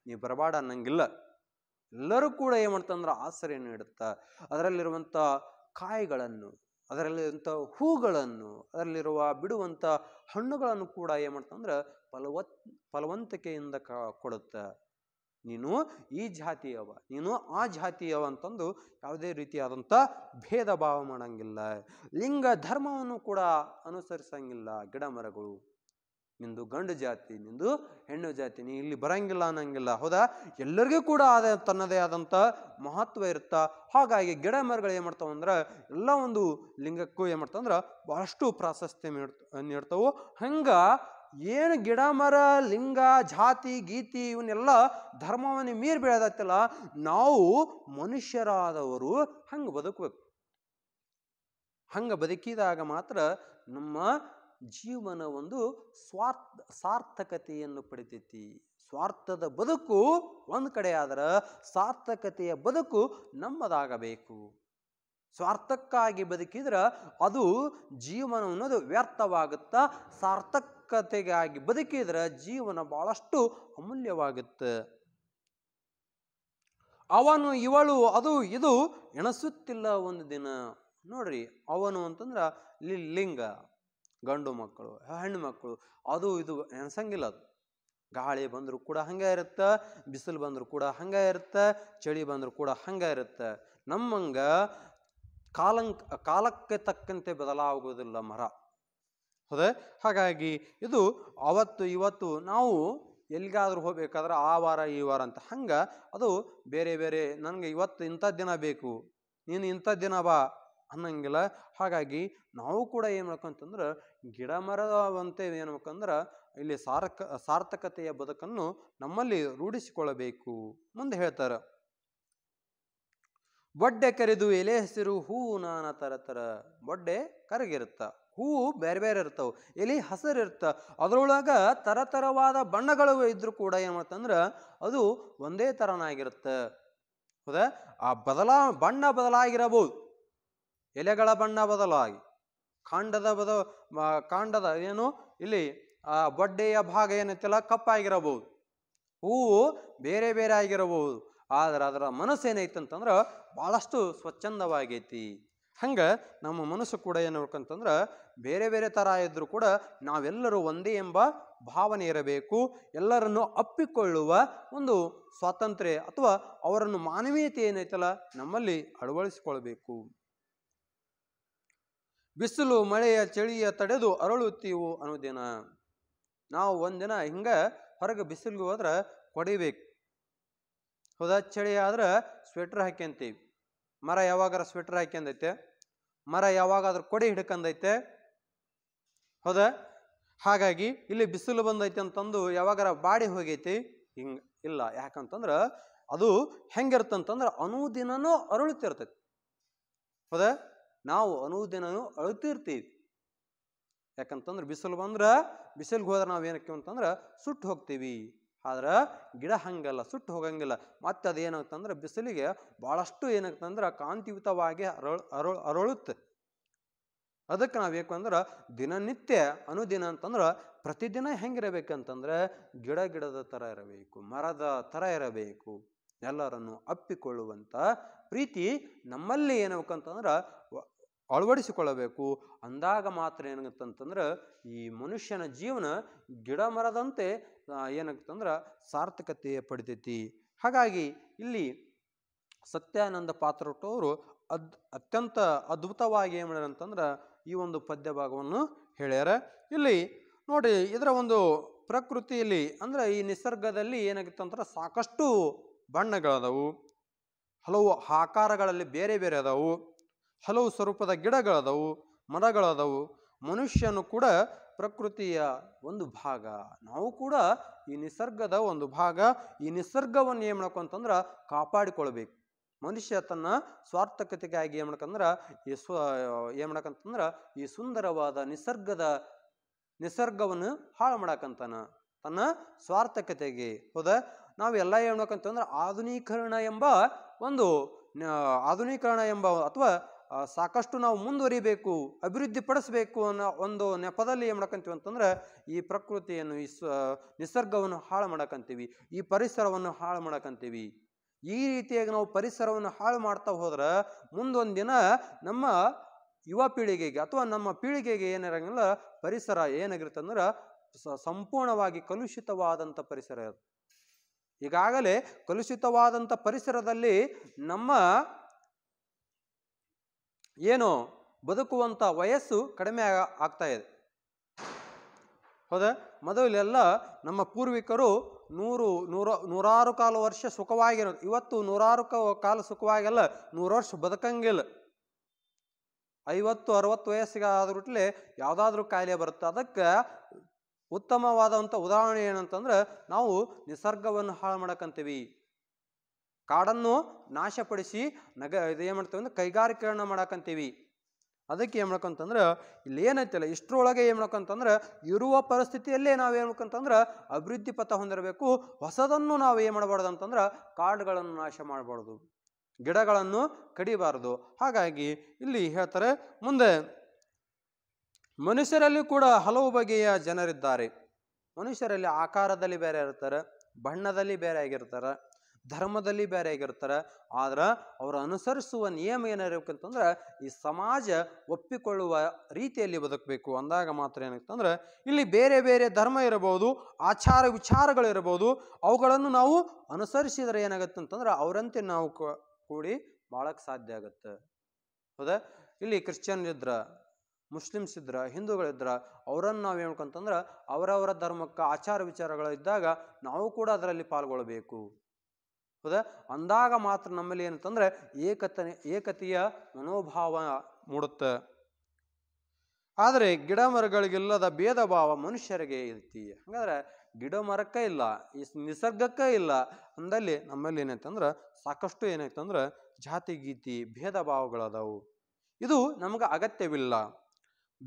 ನೀವು ಬರಬಾಡ ಅನ್ನಂಗಿಲ್ಲ ಎಲ್ಲರೂ ಕೂಡ ಏನು ಮಾಡ್ತಂದ್ರೆ ಆಸರೆ ನೀಡುತ್ತ ಅದರಲ್ಲಿರುವಂಥ ಕಾಯಿಗಳನ್ನು ಅದರಲ್ಲಿರುವಂಥ ಹೂಗಳನ್ನು ಅದರಲ್ಲಿರುವ ಬಿಡುವಂಥ ಹಣ್ಣುಗಳನ್ನು ಕೂಡ ಏನು ಮಾಡ್ತಂದ್ರೆ ಫಲವತ್ ಫಲವಂತಿಕೆಯಿಂದ ಕ ಕೊಡುತ್ತೆ ನೀನು ಈ ಜಾತಿಯವ ನೀನು ಆ ಜಾತಿಯವ ಅಂತಂದು ಯಾವುದೇ ರೀತಿಯಾದಂಥ ಭೇದ ಭಾವ ಮಾಡಂಗಿಲ್ಲ ಲಿಂಗ ಧರ್ಮವನ್ನು ಕೂಡ ಅನುಸರಿಸಂಗಿಲ್ಲ ಗಿಡ ಮರಗಳು ನಿಂದು ಗಂಡು ಜಾತಿ ನಿಂದು ಹೆಣ್ಣು ಜಾತಿ ನೀ ಇಲ್ಲಿ ಬರಂಗಿಲ್ಲ ಅನ್ನಂಗಿಲ್ಲ ಹೌದಾ ಎಲ್ಲರಿಗೂ ಕೂಡ ಆದ ತನ್ನದೇ ಆದಂಥ ಮಹತ್ವ ಇರುತ್ತಾ ಹಾಗಾಗಿ ಗಿಡ ಮರಗಳು ಏನು ಮಾಡ್ತವೆ ಅಂದ್ರೆ ಎಲ್ಲ ಒಂದು ಲಿಂಗಕ್ಕೂ ಏನು ಮಾಡ್ತಾವಂದ್ರೆ ಬಹಳಷ್ಟು ಪ್ರಾಶಸ್ತ್ಯ ನೀಡ್ತ ನೀಡ್ತಾವೆ ಹಂಗೆ ಏನು ಗಿಡ ಮರ ಲಿಂಗ ಜಾತಿ ಗೀತಿ ಇವನ್ನೆಲ್ಲ ಧರ್ಮವನ್ನು ಮೀರಿ ಬೆಳೆದತ್ತಲ್ಲ ನಾವು ಮನುಷ್ಯರಾದವರು ಹಂಗೆ ಬದುಕಬೇಕು ಹಂಗೆ ಬದುಕಿದಾಗ ಮಾತ್ರ ನಮ್ಮ ಜೀವನ ಒಂದು ಸ್ವಾರ್ಥ ಸಾರ್ಥಕತೆಯನ್ನು ಪಡಿತೈತಿ ಸ್ವಾರ್ಥದ ಬದುಕು ಒಂದು ಕಡೆ ಆದ್ರೆ ಸಾರ್ಥಕತೆಯ ಬದುಕು ನಮ್ಮದಾಗಬೇಕು ಸ್ವಾರ್ಥಕ್ಕಾಗಿ ಬದುಕಿದ್ರೆ ಅದು ಜೀವನ ಅನ್ನೋದು ವ್ಯರ್ಥವಾಗುತ್ತಾ ಸಾರ್ಥಕ್ ಕತೆಗಾಗಿ ಬದುಕಿದ್ರೆ ಜೀವನ ಬಹಳಷ್ಟು ಅಮೂಲ್ಯವಾಗುತ್ತೆ ಅವನು ಇವಳು ಅದು ಇದು ಎಣಸುತ್ತಿಲ್ಲ ಒಂದು ದಿನ ನೋಡ್ರಿ ಅವನು ಅಂತಂದ್ರೆ ಲಿಂಗ ಗಂಡು ಮಕ್ಕಳು ಹೆಣ್ಣು ಮಕ್ಕಳು ಅದು ಇದು ಎಣಸಂಗಿಲ್ಲ ಅದು ಗಾಳಿ ಬಂದರೂ ಕೂಡ ಹಂಗೆ ಇರುತ್ತೆ ಬಿಸಿಲು ಬಂದರೂ ಕೂಡ ಹಂಗೆ ಇರುತ್ತೆ ಚಳಿ ಬಂದರೂ ಕೂಡ ಹಂಗೆ ಇರುತ್ತೆ ನಮ್ಮಂಗ ಕಾಲಂಕ್ ಕಾಲಕ್ಕೆ ತಕ್ಕಂತೆ ಬದಲಾಗುವುದಿಲ್ಲ ಮರ ಹಾಗಾಗಿ ಇದು ಅವತ್ತು ಇವತ್ತು ನಾವು ಎಲ್ಲಿಗಾದ್ರೂ ಹೋಗ್ಬೇಕಾದ್ರೆ ಆ ವಾರ ಈ ವಾರ ಅಂತ ಹಂಗೆ ಅದು ಬೇರೆ ಬೇರೆ ನನಗೆ ಇವತ್ತು ಇಂಥ ದಿನ ಬೇಕು ನೀನು ಇಂಥ ದಿನ ಬಾ ಅನ್ನಂಗಿಲ್ಲ ಹಾಗಾಗಿ ನಾವು ಕೂಡ ಏನು ಮಾಡ್ಕಂತಂದ್ರ ಗಿಡ ಮರದಂತೆ ಏನು ಮಾಡ್ಕಂದ್ರೆ ಇಲ್ಲಿ ಸಾರಕ ಸಾರ್ಥಕತೆಯ ಬದುಕನ್ನು ನಮ್ಮಲ್ಲಿ ರೂಢಿಸಿಕೊಳ್ಳಬೇಕು ಮುಂದೆ ಹೇಳ್ತಾರೆ ಬೊಡ್ಡೆ ಕರೆದು ಎಲೆ ಹಸಿರು ಹೂ ನಾನಾ ಥರ ಥರ ಬೊಡ್ಡೆ ಕರಗಿರುತ್ತ ಹೂವು ಬೇರೆ ಬೇರೆ ಇರ್ತಾವ ಎಲೆ ಹಸಿರು ಇರ್ತ ಅದರೊಳಗೆ ಥರವಾದ ಬಣ್ಣಗಳು ಇದ್ದರೂ ಕೂಡ ಏನು ಮಾಡ್ತಂದ್ರೆ ಅದು ಒಂದೇ ಥರನಾಗಿರುತ್ತೆ ಹೌದಾ ಆ ಬದಲಾ ಬಣ್ಣ ಬದಲಾಗಿರಬಹುದು ಎಲೆಗಳ ಬಣ್ಣ ಬದಲಾಗಿ ಕಾಂಡದ ಬದ ಕಾಂಡದ ಏನು ಇಲ್ಲಿ ಆ ಬಡ್ಡೆಯ ಭಾಗ ಏನೈತಿಲ್ಲ ಕಪ್ಪಾಗಿರಬಹುದು ಹೂವು ಬೇರೆ ಬೇರೆ ಆಗಿರಬಹುದು ಆದ್ರೆ ಅದರ ಮನಸ್ಸು ಏನೈತೆ ಅಂತಂದ್ರೆ ಭಾಳಷ್ಟು ಸ್ವಚ್ಛಂದವಾಗೈತಿ ಹಂಗೆ ನಮ್ಮ ಮನಸ್ಸು ಕೂಡ ಏನು ಮಾಡ್ಕಂತಂದ್ರೆ ಬೇರೆ ಬೇರೆ ಥರ ಇದ್ದರೂ ಕೂಡ ನಾವೆಲ್ಲರೂ ಒಂದೇ ಎಂಬ ಭಾವನೆ ಇರಬೇಕು ಎಲ್ಲರನ್ನು ಅಪ್ಪಿಕೊಳ್ಳುವ ಒಂದು ಸ್ವಾತಂತ್ರ್ಯ ಅಥವಾ ಅವರನ್ನು ಮಾನವೀಯತೆ ಏನೈತಲ್ಲ ನಮ್ಮಲ್ಲಿ ಅಳವಡಿಸಿಕೊಳ್ಬೇಕು ಬಿಸಿಲು ಮಳೆಯ ಚಳಿಯ ತಡೆದು ಅರಳುತ್ತೀವು ಅನ್ನೋದೇನ ನಾವು ಒಂದಿನ ಹಿಂಗೆ ಹೊರಗೆ ಬಿಸಿಲಿಗೆ ಹೋದ್ರೆ ಕೊಡಿಬೇಕು ಹೌದಾ ಚಳಿ ಆದ್ರೆ ಸ್ವೆಟ್ರ್ ಹಾಕ್ಯಂತೀವಿ ಮರ ಯಾವಾಗಾರ ಸ್ವೆಟ್ರ್ ಹಾಕ್ಯಂದೈತೆ ಮರ ಯಾವಾಗಾದ್ರೂ ಕೊಡಿ ಹಿಡ್ಕಂದೈತೆ ಹೌದಾ ಹಾಗಾಗಿ ಇಲ್ಲಿ ಬಿಸಿಲು ಬಂದೈತಿ ಅಂತಂದು ಯಾವಾಗಾರ ಬಾಡಿ ಹೋಗೈತಿ ಹಿಂಗ ಇಲ್ಲ ಯಾಕಂತಂದ್ರೆ ಅದು ಹೆಂಗಿರ್ತಂತಂದ್ರೆ ಅನುದಿನನೂ ಅರಳುತ್ತಿರ್ತೈತಿ ಹೌದಾ ನಾವು ಅನುದಿನನೂ ಅಳುತ್ತಿರ್ತೀವಿ ಯಾಕಂತಂದ್ರೆ ಬಿಸಿಲು ಬಂದ್ರೆ ಬಿಸಿಲಿಗೆ ಹೋದ್ರೆ ನಾವು ಏನಕ್ಕೆ ಅಂತಂದ್ರೆ ಸುಟ್ಟು ಹೋಗ್ತೀವಿ ಆದ್ರೆ ಗಿಡ ಹಂಗಲ್ಲ ಸುಟ್ಟು ಹೋಗಂಗಿಲ್ಲ ಮತ್ತೆ ಅದೇನಾಗ್ತಂದ್ರೆ ಬಿಸಿಲಿಗೆ ಭಾಳಷ್ಟು ಏನಾಗ್ತಂದ್ರೆ ಕಾಂತಿಯುತವಾಗಿ ಅರಳು ಅರಳು ಅರಳುತ್ತೆ ಅದಕ್ಕೆ ನಾವು ಬೇಕು ಅಂದ್ರೆ ದಿನನಿತ್ಯ ಅನುದಿನ ಅಂತಂದ್ರೆ ಪ್ರತಿದಿನ ಹೆಂಗಿರಬೇಕಂತಂದ್ರೆ ಗಿಡ ಗಿಡದ ಥರ ಇರಬೇಕು ಮರದ ಥರ ಇರಬೇಕು ಎಲ್ಲರನ್ನು ಅಪ್ಪಿಕೊಳ್ಳುವಂಥ ಪ್ರೀತಿ ನಮ್ಮಲ್ಲಿ ಏನಬೇಕಂತಂದ್ರೆ ಅಳವಡಿಸಿಕೊಳ್ಳಬೇಕು ಅಂದಾಗ ಮಾತ್ರ ಏನಾಗುತ್ತಂತಂದ್ರೆ ಈ ಮನುಷ್ಯನ ಜೀವನ ಗಿಡ ಮರದಂತೆ ಏನಾಗ್ತಂದ್ರೆ ಸಾರ್ಥಕತೆ ಪಡಿತೈತಿ ಹಾಗಾಗಿ ಇಲ್ಲಿ ಸತ್ಯಾನಂದ ಪಾತ್ರಟವರು ಅದ್ ಅತ್ಯಂತ ಅದ್ಭುತವಾಗಿ ಏನು ಮಾಡ್ಯಾರಂತಂದ್ರೆ ಈ ಒಂದು ಪದ್ಯ ಭಾಗವನ್ನು ಹೇಳ್ಯಾರ ಇಲ್ಲಿ ನೋಡಿ ಇದರ ಒಂದು ಪ್ರಕೃತಿಯಲ್ಲಿ ಅಂದರೆ ಈ ನಿಸರ್ಗದಲ್ಲಿ ಏನಾಗಿತ್ತು ಅಂದ್ರೆ ಸಾಕಷ್ಟು ಬಣ್ಣಗಳದವು ಹಲವು ಆಕಾರಗಳಲ್ಲಿ ಬೇರೆ ಬೇರೆ ಅದಾವು ಹಲವು ಸ್ವರೂಪದ ಗಿಡಗಳದವು ಮರಗಳದವು ಮನುಷ್ಯನು ಕೂಡ ಪ್ರಕೃತಿಯ ಒಂದು ಭಾಗ ನಾವು ಕೂಡ ಈ ನಿಸರ್ಗದ ಒಂದು ಭಾಗ ಈ ನಿಸರ್ಗವನ್ನು ಏನು ಮಾಡ್ಕೊಂತಂದ್ರೆ ಕಾಪಾಡಿಕೊಳ್ಬೇಕು ಮನುಷ್ಯ ತನ್ನ ಸ್ವಾರ್ಥಕತೆಗಾಗಿ ಏನು ಮಾಡ್ಕಂದ್ರೆ ಈ ಸ್ವ ಏನು ಈ ಸುಂದರವಾದ ನಿಸರ್ಗದ ನಿಸರ್ಗವನ್ನು ಹಾಳು ಮಾಡಕಂತಾನ ತನ್ನ ಸ್ವಾರ್ಥಕತೆಗೆ ಹೌದಾ ನಾವೆಲ್ಲ ಹೇಳ್ಬೇಕಂತಂದ್ರೆ ಆಧುನೀಕರಣ ಎಂಬ ಒಂದು ಆಧುನೀಕರಣ ಎಂಬ ಅಥವಾ ಸಾಕಷ್ಟು ನಾವು ಮುಂದುವರಿಬೇಕು ಅಭಿವೃದ್ಧಿ ಪಡಿಸ್ಬೇಕು ಅನ್ನೋ ಒಂದು ನೆಪದಲ್ಲಿ ಏನು ಮಾಡ್ಕಂತೀವಿ ಅಂತಂದ್ರೆ ಈ ಪ್ರಕೃತಿಯನ್ನು ಈ ನಿಸರ್ಗವನ್ನು ಹಾಳು ಮಾಡಕಂತೀವಿ ಈ ಪರಿಸರವನ್ನು ಹಾಳು ಮಾಡಕಂತೀವಿ ಈ ರೀತಿಯಾಗಿ ನಾವು ಪರಿಸರವನ್ನು ಹಾಳು ಮಾಡ್ತಾ ಹೋದ್ರೆ ಮುಂದೊಂದು ದಿನ ನಮ್ಮ ಯುವ ಪೀಳಿಗೆಗೆ ಅಥವಾ ನಮ್ಮ ಪೀಳಿಗೆಗೆ ಏನಿರಂಗಿಲ್ಲ ಪರಿಸರ ಏನಾಗಿರುತ್ತೆ ಅಂದ್ರೆ ಸಂಪೂರ್ಣವಾಗಿ ಕಲುಷಿತವಾದಂಥ ಪರಿಸರ ಇರುತ್ತೆ ಈಗಾಗಲೇ ಕಲುಷಿತವಾದಂಥ ಪರಿಸರದಲ್ಲಿ ನಮ್ಮ ಏನು ಬದುಕುವಂಥ ವಯಸ್ಸು ಕಡಿಮೆ ಆಗ್ತಾ ಇದೆ ಹೌದಾ ಮೊದಲೆಲ್ಲ ನಮ್ಮ ಪೂರ್ವಿಕರು ನೂರು ನೂರ ನೂರಾರು ಕಾಲು ವರ್ಷ ಸುಖವಾಗಿರೋದು ಇವತ್ತು ನೂರಾರು ಕಾಲ ಸುಖವಾಗಿಲ್ಲ ನೂರು ವರ್ಷ ಬದುಕಂಗಿಲ್ಲ ಐವತ್ತು ಅರವತ್ತು ವಯಸ್ಸಿಗೆ ಆದ್ರೂಟ್ಲೆ ಯಾವುದಾದ್ರೂ ಕಾಯಿಲೆ ಬರುತ್ತೆ ಅದಕ್ಕೆ ಉತ್ತಮವಾದಂಥ ಉದಾಹರಣೆ ಏನಂತಂದ್ರೆ ನಾವು ನಿಸರ್ಗವನ್ನು ಹಾಳು ಮಾಡಕಂತೀವಿ ಕಾಡನ್ನು ನಾಶಪಡಿಸಿ ನಗ ಇದು ಏನು ಮಾಡ್ತೀವಿ ಅಂದ್ರೆ ಕೈಗಾರಿಕರಣ ಮಾಡಕಂತೀವಿ ಅದಕ್ಕೆ ಏನು ಮಾಡ್ಕೊಂತಂದ್ರೆ ಇಲ್ಲಿ ಏನೈತಲ್ಲ ಇಷ್ಟರೊಳಗೆ ಏನು ಮಾಡ್ಕೊಂತಂದ್ರೆ ಇರುವ ಪರಿಸ್ಥಿತಿಯಲ್ಲೇ ನಾವು ಏನು ಮಾಡ್ಕೊಂತಂದ್ರೆ ಅಭಿವೃದ್ಧಿ ಪಥ ಹೊಂದಿರಬೇಕು ಹೊಸದನ್ನು ನಾವು ಏನು ಮಾಡಬಾರ್ದು ಅಂತಂದ್ರೆ ಕಾಡುಗಳನ್ನು ನಾಶ ಮಾಡಬಾರ್ದು ಗಿಡಗಳನ್ನು ಕಡಿಬಾರದು ಹಾಗಾಗಿ ಇಲ್ಲಿ ಹೇಳ್ತಾರೆ ಮುಂದೆ ಮನುಷ್ಯರಲ್ಲಿ ಕೂಡ ಹಲವು ಬಗೆಯ ಜನರಿದ್ದಾರೆ ಮನುಷ್ಯರಲ್ಲಿ ಆಕಾರದಲ್ಲಿ ಬೇರೆ ಇರ್ತಾರೆ ಬಣ್ಣದಲ್ಲಿ ಬೇರೆ ಆಗಿರ್ತಾರೆ ಧರ್ಮದಲ್ಲಿ ಬೇರೆ ಆಗಿರ್ತಾರೆ ಆದ್ರೆ ಅವರು ಅನುಸರಿಸುವ ನಿಯಮ ಏನಿರ್ಬೇಕಂತಂದ್ರೆ ಈ ಸಮಾಜ ಒಪ್ಪಿಕೊಳ್ಳುವ ರೀತಿಯಲ್ಲಿ ಬದುಕಬೇಕು ಅಂದಾಗ ಮಾತ್ರ ಏನಾಗ್ತಂದ್ರೆ ಇಲ್ಲಿ ಬೇರೆ ಬೇರೆ ಧರ್ಮ ಇರಬಹುದು ಆಚಾರ ವಿಚಾರಗಳಿರಬಹುದು ಅವುಗಳನ್ನು ನಾವು ಅನುಸರಿಸಿದರೆ ಏನಾಗುತ್ತೆ ಅಂತಂದ್ರೆ ಅವರಂತೆ ನಾವು ಕೂಡಿ ಬಾಳಕ್ಕೆ ಸಾಧ್ಯ ಆಗುತ್ತೆ ಹೌದಾ ಇಲ್ಲಿ ಕ್ರಿಶ್ಚಿಯನ್ ಇದ್ರ ಮುಸ್ಲಿಮ್ಸ್ ಇದ್ರ ಹಿಂದೂಗಳಿದ್ರ ಅವರನ್ನು ನಾವು ಹೇಳ್ಬೇಕಂತಂದ್ರೆ ಅವರವರ ಧರ್ಮಕ್ಕೆ ಆಚಾರ ಇದ್ದಾಗ ನಾವು ಕೂಡ ಅದರಲ್ಲಿ ಪಾಲ್ಗೊಳ್ಳಬೇಕು ಹೌದಾ ಅಂದಾಗ ಮಾತ್ರ ನಮ್ಮಲ್ಲಿ ಏನಂತಂದ್ರೆ ಏಕತನೆ ಏಕತೆಯ ಮನೋಭಾವ ಮೂಡುತ್ತೆ ಆದರೆ ಗಿಡ ಮರಗಳಿಗಿಲ್ಲದ ಭೇದ ಭಾವ ಮನುಷ್ಯರಿಗೆ ಇರ್ತಿ ಹಂಗಾದ್ರೆ ಗಿಡ ಮರಕ್ಕೆ ಇಲ್ಲ ಈ ನಿಸರ್ಗಕ್ಕೆ ಇಲ್ಲ ಅಂದಲ್ಲಿ ನಮ್ಮಲ್ಲಿ ಏನಾಯ್ತಂದ್ರೆ ಸಾಕಷ್ಟು ಏನಾಯ್ತಂದ್ರೆ ಜಾತಿ ಗೀತಿ ಭೇದ ಭಾವಗಳದಾವು ಇದು ನಮಗೆ ಅಗತ್ಯವಿಲ್ಲ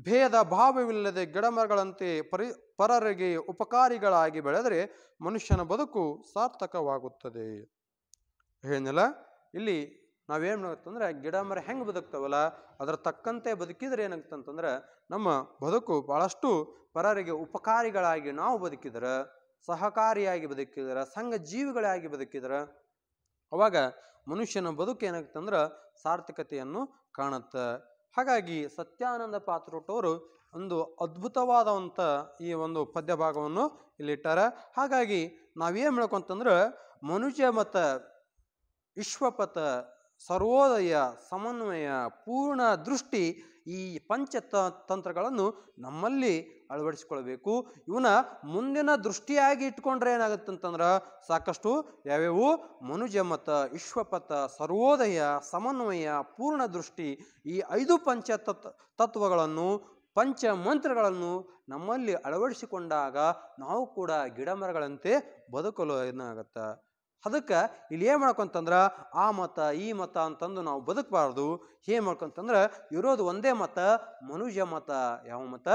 ಭೇದ ಭಾವವಿಲ್ಲದೆ ಗಿಡ ಮರಗಳಂತೆ ಪರಿ ಪರರಿಗೆ ಉಪಕಾರಿಗಳಾಗಿ ಬೆಳೆದರೆ ಮನುಷ್ಯನ ಬದುಕು ಸಾರ್ಥಕವಾಗುತ್ತದೆ ಹೇಳಿದ್ನಲ್ಲ ಇಲ್ಲಿ ನಾವೇನು ಮಾಡುತ್ತಂದ್ರೆ ಗಿಡ ಮರ ಹೆಂಗೆ ಬದುಕ್ತವಲ್ಲ ಅದರ ತಕ್ಕಂತೆ ಬದುಕಿದ್ರೆ ಏನಾಗ್ತಂತಂದ್ರೆ ನಮ್ಮ ಬದುಕು ಭಾಳಷ್ಟು ಪರರಿಗೆ ಉಪಕಾರಿಗಳಾಗಿ ನಾವು ಬದುಕಿದ್ರೆ ಸಹಕಾರಿಯಾಗಿ ಬದುಕಿದ್ರೆ ಸಂಘ ಜೀವಿಗಳಾಗಿ ಬದುಕಿದ್ರೆ ಅವಾಗ ಮನುಷ್ಯನ ಬದುಕು ಏನಾಗ್ತಂದ್ರೆ ಸಾರ್ಥಕತೆಯನ್ನು ಕಾಣುತ್ತೆ ಹಾಗಾಗಿ ಸತ್ಯಾನಂದ ಪಾತ್ರೋಟವರು ಒಂದು ಅದ್ಭುತವಾದಂಥ ಈ ಒಂದು ಪದ್ಯ ಭಾಗವನ್ನು ಇಲ್ಲಿಟ್ಟಾರೆ ಹಾಗಾಗಿ ನಾವೇನು ಮಾಡ್ಕೊಂತಂದ್ರೆ ಮನುಷ್ಯ ಮತ್ತು ವಿಶ್ವಪಥ ಸರ್ವೋದಯ ಸಮನ್ವಯ ಪೂರ್ಣ ದೃಷ್ಟಿ ಈ ಪಂಚ ತಂತ್ರಗಳನ್ನು ನಮ್ಮಲ್ಲಿ ಅಳವಡಿಸ್ಕೊಳ್ಬೇಕು ಇವನ್ನ ಮುಂದಿನ ದೃಷ್ಟಿಯಾಗಿ ಇಟ್ಕೊಂಡ್ರೆ ಏನಾಗುತ್ತೆ ಅಂತಂದ್ರೆ ಸಾಕಷ್ಟು ಯಾವ್ಯಾವು ಮನುಜಮತ ವಿಶ್ವಪಥ ಸರ್ವೋದಯ ಸಮನ್ವಯ ಪೂರ್ಣ ದೃಷ್ಟಿ ಈ ಐದು ಪಂಚ ತತ್ವ ತತ್ವಗಳನ್ನು ಪಂಚ ಮಂತ್ರಗಳನ್ನು ನಮ್ಮಲ್ಲಿ ಅಳವಡಿಸಿಕೊಂಡಾಗ ನಾವು ಕೂಡ ಗಿಡ ಮರಗಳಂತೆ ಬದುಕಲು ಏನಾಗುತ್ತೆ ಅದಕ್ಕೆ ಇಲ್ಲಿ ಏನು ಮಾಡ್ಕೊಂತಂದ್ರೆ ಆ ಮತ ಈ ಮತ ಅಂತಂದು ನಾವು ಬದುಕಬಾರ್ದು ಏನು ಮಾಡ್ಕೊಂತಂದ್ರೆ ಇರೋದು ಒಂದೇ ಮತ ಮನುಜ ಮತ ಯಾವ ಮತ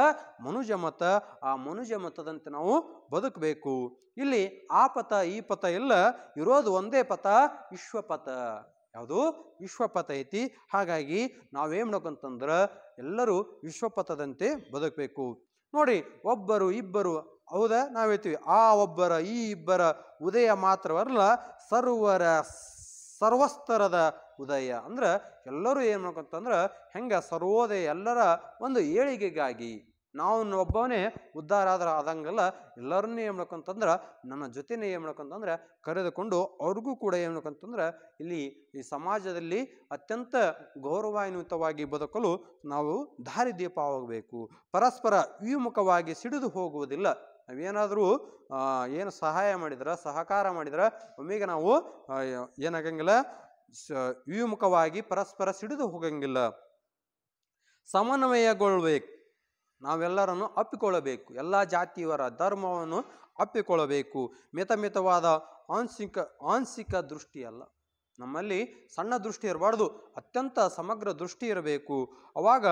ಮನುಜ ಮತ ಆ ಮನುಜ ಮತದಂತೆ ನಾವು ಬದುಕಬೇಕು ಇಲ್ಲಿ ಆ ಪಥ ಈ ಪಥ ಎಲ್ಲ ಇರೋದು ಒಂದೇ ಪಥ ವಿಶ್ವಪಥ ಯಾವುದು ವಿಶ್ವಪಥ ಐತಿ ಹಾಗಾಗಿ ನಾವೇನು ಮಾಡ್ಕೊಂತಂದ್ರೆ ಎಲ್ಲರೂ ವಿಶ್ವಪಥದಂತೆ ಬದುಕಬೇಕು ನೋಡಿ ಒಬ್ಬರು ಇಬ್ಬರು ಹೌದಾ ನಾವು ಹೇಳ್ತೀವಿ ಆ ಒಬ್ಬರ ಈ ಇಬ್ಬರ ಉದಯ ಮಾತ್ರವಲ್ಲ ಸರ್ವರ ಸರ್ವಸ್ತರದ ಉದಯ ಅಂದ್ರೆ ಎಲ್ಲರೂ ಏನು ಮಾಡ್ಕೊಂತಂದ್ರೆ ಹೆಂಗೆ ಸರ್ವೋದಯ ಎಲ್ಲರ ಒಂದು ಏಳಿಗೆಗಾಗಿ ನಾವು ಒಬ್ಬವನೇ ಉದ್ಧಾರ ಆದ್ರೆ ಆದಂಗೆಲ್ಲ ಎಲ್ಲರನ್ನೂ ಏನು ಮಾಡ್ಕೊಂತಂದ್ರೆ ನನ್ನ ಜೊತೆನೇ ಏನು ಮಾಡ್ಕೊಂತಂದ್ರೆ ಕರೆದುಕೊಂಡು ಅವ್ರಿಗೂ ಕೂಡ ಏನು ಮಾಡ್ಕೊಂತಂದ್ರೆ ಇಲ್ಲಿ ಈ ಸಮಾಜದಲ್ಲಿ ಅತ್ಯಂತ ಗೌರವಾನ್ವಿತವಾಗಿ ಬದುಕಲು ನಾವು ದಾರಿದೀಪವಾಗಬೇಕು ಪರಸ್ಪರ ವಿಮುಖವಾಗಿ ಸಿಡಿದು ಹೋಗುವುದಿಲ್ಲ ನಾವೇನಾದರೂ ಏನು ಸಹಾಯ ಮಾಡಿದ್ರೆ ಸಹಕಾರ ಮಾಡಿದ್ರೆ ಒಮ್ಮೆಗೆ ನಾವು ಏನಾಗಂಗಿಲ್ಲ ವಿಮುಖವಾಗಿ ಪರಸ್ಪರ ಸಿಡಿದು ಹೋಗಂಗಿಲ್ಲ ಸಮನ್ವಯಗೊಳ್ಬೇಕು ನಾವೆಲ್ಲರನ್ನು ಅಪ್ಪಿಕೊಳ್ಳಬೇಕು ಎಲ್ಲ ಜಾತಿಯವರ ಧರ್ಮವನ್ನು ಅಪ್ಪಿಕೊಳ್ಳಬೇಕು ಮಿತಮಿತವಾದ ಮಿತವಾದ ಆಂಶಿಕ ಆಂಶಿಕ ದೃಷ್ಟಿ ಅಲ್ಲ ನಮ್ಮಲ್ಲಿ ಸಣ್ಣ ದೃಷ್ಟಿ ಇರಬಾರ್ದು ಅತ್ಯಂತ ಸಮಗ್ರ ದೃಷ್ಟಿ ಇರಬೇಕು ಅವಾಗ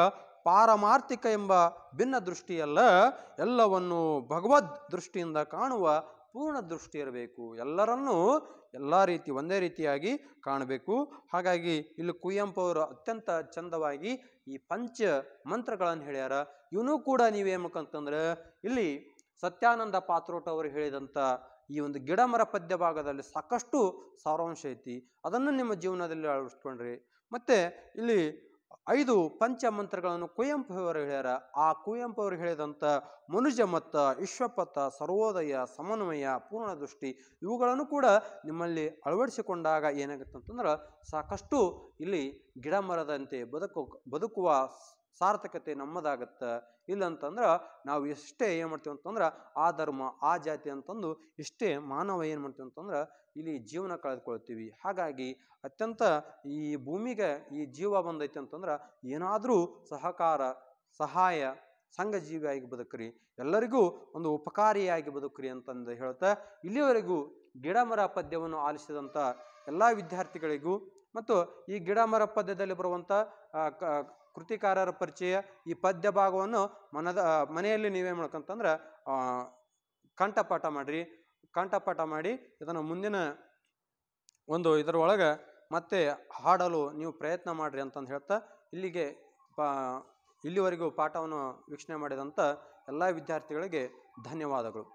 ಪಾರಮಾರ್ಥಿಕ ಎಂಬ ಭಿನ್ನ ದೃಷ್ಟಿಯಲ್ಲ ಎಲ್ಲವನ್ನು ಭಗವದ್ ದೃಷ್ಟಿಯಿಂದ ಕಾಣುವ ಪೂರ್ಣ ದೃಷ್ಟಿ ಇರಬೇಕು ಎಲ್ಲರನ್ನೂ ಎಲ್ಲ ರೀತಿ ಒಂದೇ ರೀತಿಯಾಗಿ ಕಾಣಬೇಕು ಹಾಗಾಗಿ ಇಲ್ಲಿ ಕುವೆಂಪು ಅವರು ಅತ್ಯಂತ ಚಂದವಾಗಿ ಈ ಪಂಚ ಮಂತ್ರಗಳನ್ನು ಹೇಳ್ಯಾರ ಇವನು ಕೂಡ ನೀವೇಮಕಂತಂದ್ರೆ ಇಲ್ಲಿ ಸತ್ಯಾನಂದ ಪಾತ್ರೋಟ ಅವರು ಹೇಳಿದಂಥ ಈ ಒಂದು ಗಿಡಮರ ಪದ್ಯ ಭಾಗದಲ್ಲಿ ಸಾಕಷ್ಟು ಸಾರಾಂಶ ಐತಿ ಅದನ್ನು ನಿಮ್ಮ ಜೀವನದಲ್ಲಿ ಅಳವಡಿಸ್ಕೊಂಡ್ರಿ ಮತ್ತು ಇಲ್ಲಿ ಐದು ಪಂಚಮಂತ್ರಗಳನ್ನು ಕುವೆಂಪು ಅವರು ಹೇಳ್ಯಾರ ಆ ಕುವೆಂಪು ಅವರು ಹೇಳಿದಂಥ ಮನುಜ ವಿಶ್ವಪಥ ಸರ್ವೋದಯ ಸಮನ್ವಯ ಪೂರ್ಣ ದೃಷ್ಟಿ ಇವುಗಳನ್ನು ಕೂಡ ನಿಮ್ಮಲ್ಲಿ ಅಳವಡಿಸಿಕೊಂಡಾಗ ಏನಾಗುತ್ತೆ ಅಂತಂದ್ರೆ ಸಾಕಷ್ಟು ಇಲ್ಲಿ ಗಿಡ ಮರದಂತೆ ಬದುಕು ಬದುಕುವ ಸಾರ್ಥಕತೆ ನಮ್ಮದಾಗತ್ತೆ ಇಲ್ಲಂತಂದ್ರೆ ನಾವು ಎಷ್ಟೇ ಏನು ಮಾಡ್ತೀವಿ ಅಂತಂದ್ರೆ ಆ ಧರ್ಮ ಆ ಜಾತಿ ಅಂತಂದು ಇಷ್ಟೇ ಮಾನವ ಏನು ಮಾಡ್ತೀವಿ ಅಂತಂದ್ರೆ ಇಲ್ಲಿ ಜೀವನ ಕಳೆದುಕೊಳ್ತೀವಿ ಹಾಗಾಗಿ ಅತ್ಯಂತ ಈ ಭೂಮಿಗೆ ಈ ಜೀವ ಬಂದೈತೆ ಅಂತಂದ್ರೆ ಏನಾದರೂ ಸಹಕಾರ ಸಹಾಯ ಸಂಘ ಜೀವಿಯಾಗಿ ಬದುಕ್ರಿ ಎಲ್ಲರಿಗೂ ಒಂದು ಉಪಕಾರಿಯಾಗಿ ಬದುಕ್ರಿ ಅಂತಂದು ಹೇಳ್ತಾ ಇಲ್ಲಿವರೆಗೂ ಗಿಡ ಮರ ಪದ್ಯವನ್ನು ಆಲಿಸಿದಂಥ ಎಲ್ಲ ವಿದ್ಯಾರ್ಥಿಗಳಿಗೂ ಮತ್ತು ಈ ಗಿಡ ಮರ ಪದ್ಯದಲ್ಲಿ ಬರುವಂಥ ಕೃತಿಕಾರರ ಪರಿಚಯ ಈ ಪದ್ಯ ಭಾಗವನ್ನು ಮನದ ಮನೆಯಲ್ಲಿ ನೀವೇನು ಮಾಡ್ಕಂತಂದ್ರೆ ಕಂಠಪಾಠ ಮಾಡಿರಿ ಕಂಠಪಾಠ ಮಾಡಿ ಇದನ್ನು ಮುಂದಿನ ಒಂದು ಇದರೊಳಗೆ ಮತ್ತೆ ಹಾಡಲು ನೀವು ಪ್ರಯತ್ನ ಮಾಡಿರಿ ಅಂತಂದು ಹೇಳ್ತಾ ಇಲ್ಲಿಗೆ ಪಾ ಇಲ್ಲಿವರೆಗೂ ಪಾಠವನ್ನು ವೀಕ್ಷಣೆ ಮಾಡಿದಂಥ ಎಲ್ಲ ವಿದ್ಯಾರ್ಥಿಗಳಿಗೆ ಧನ್ಯವಾದಗಳು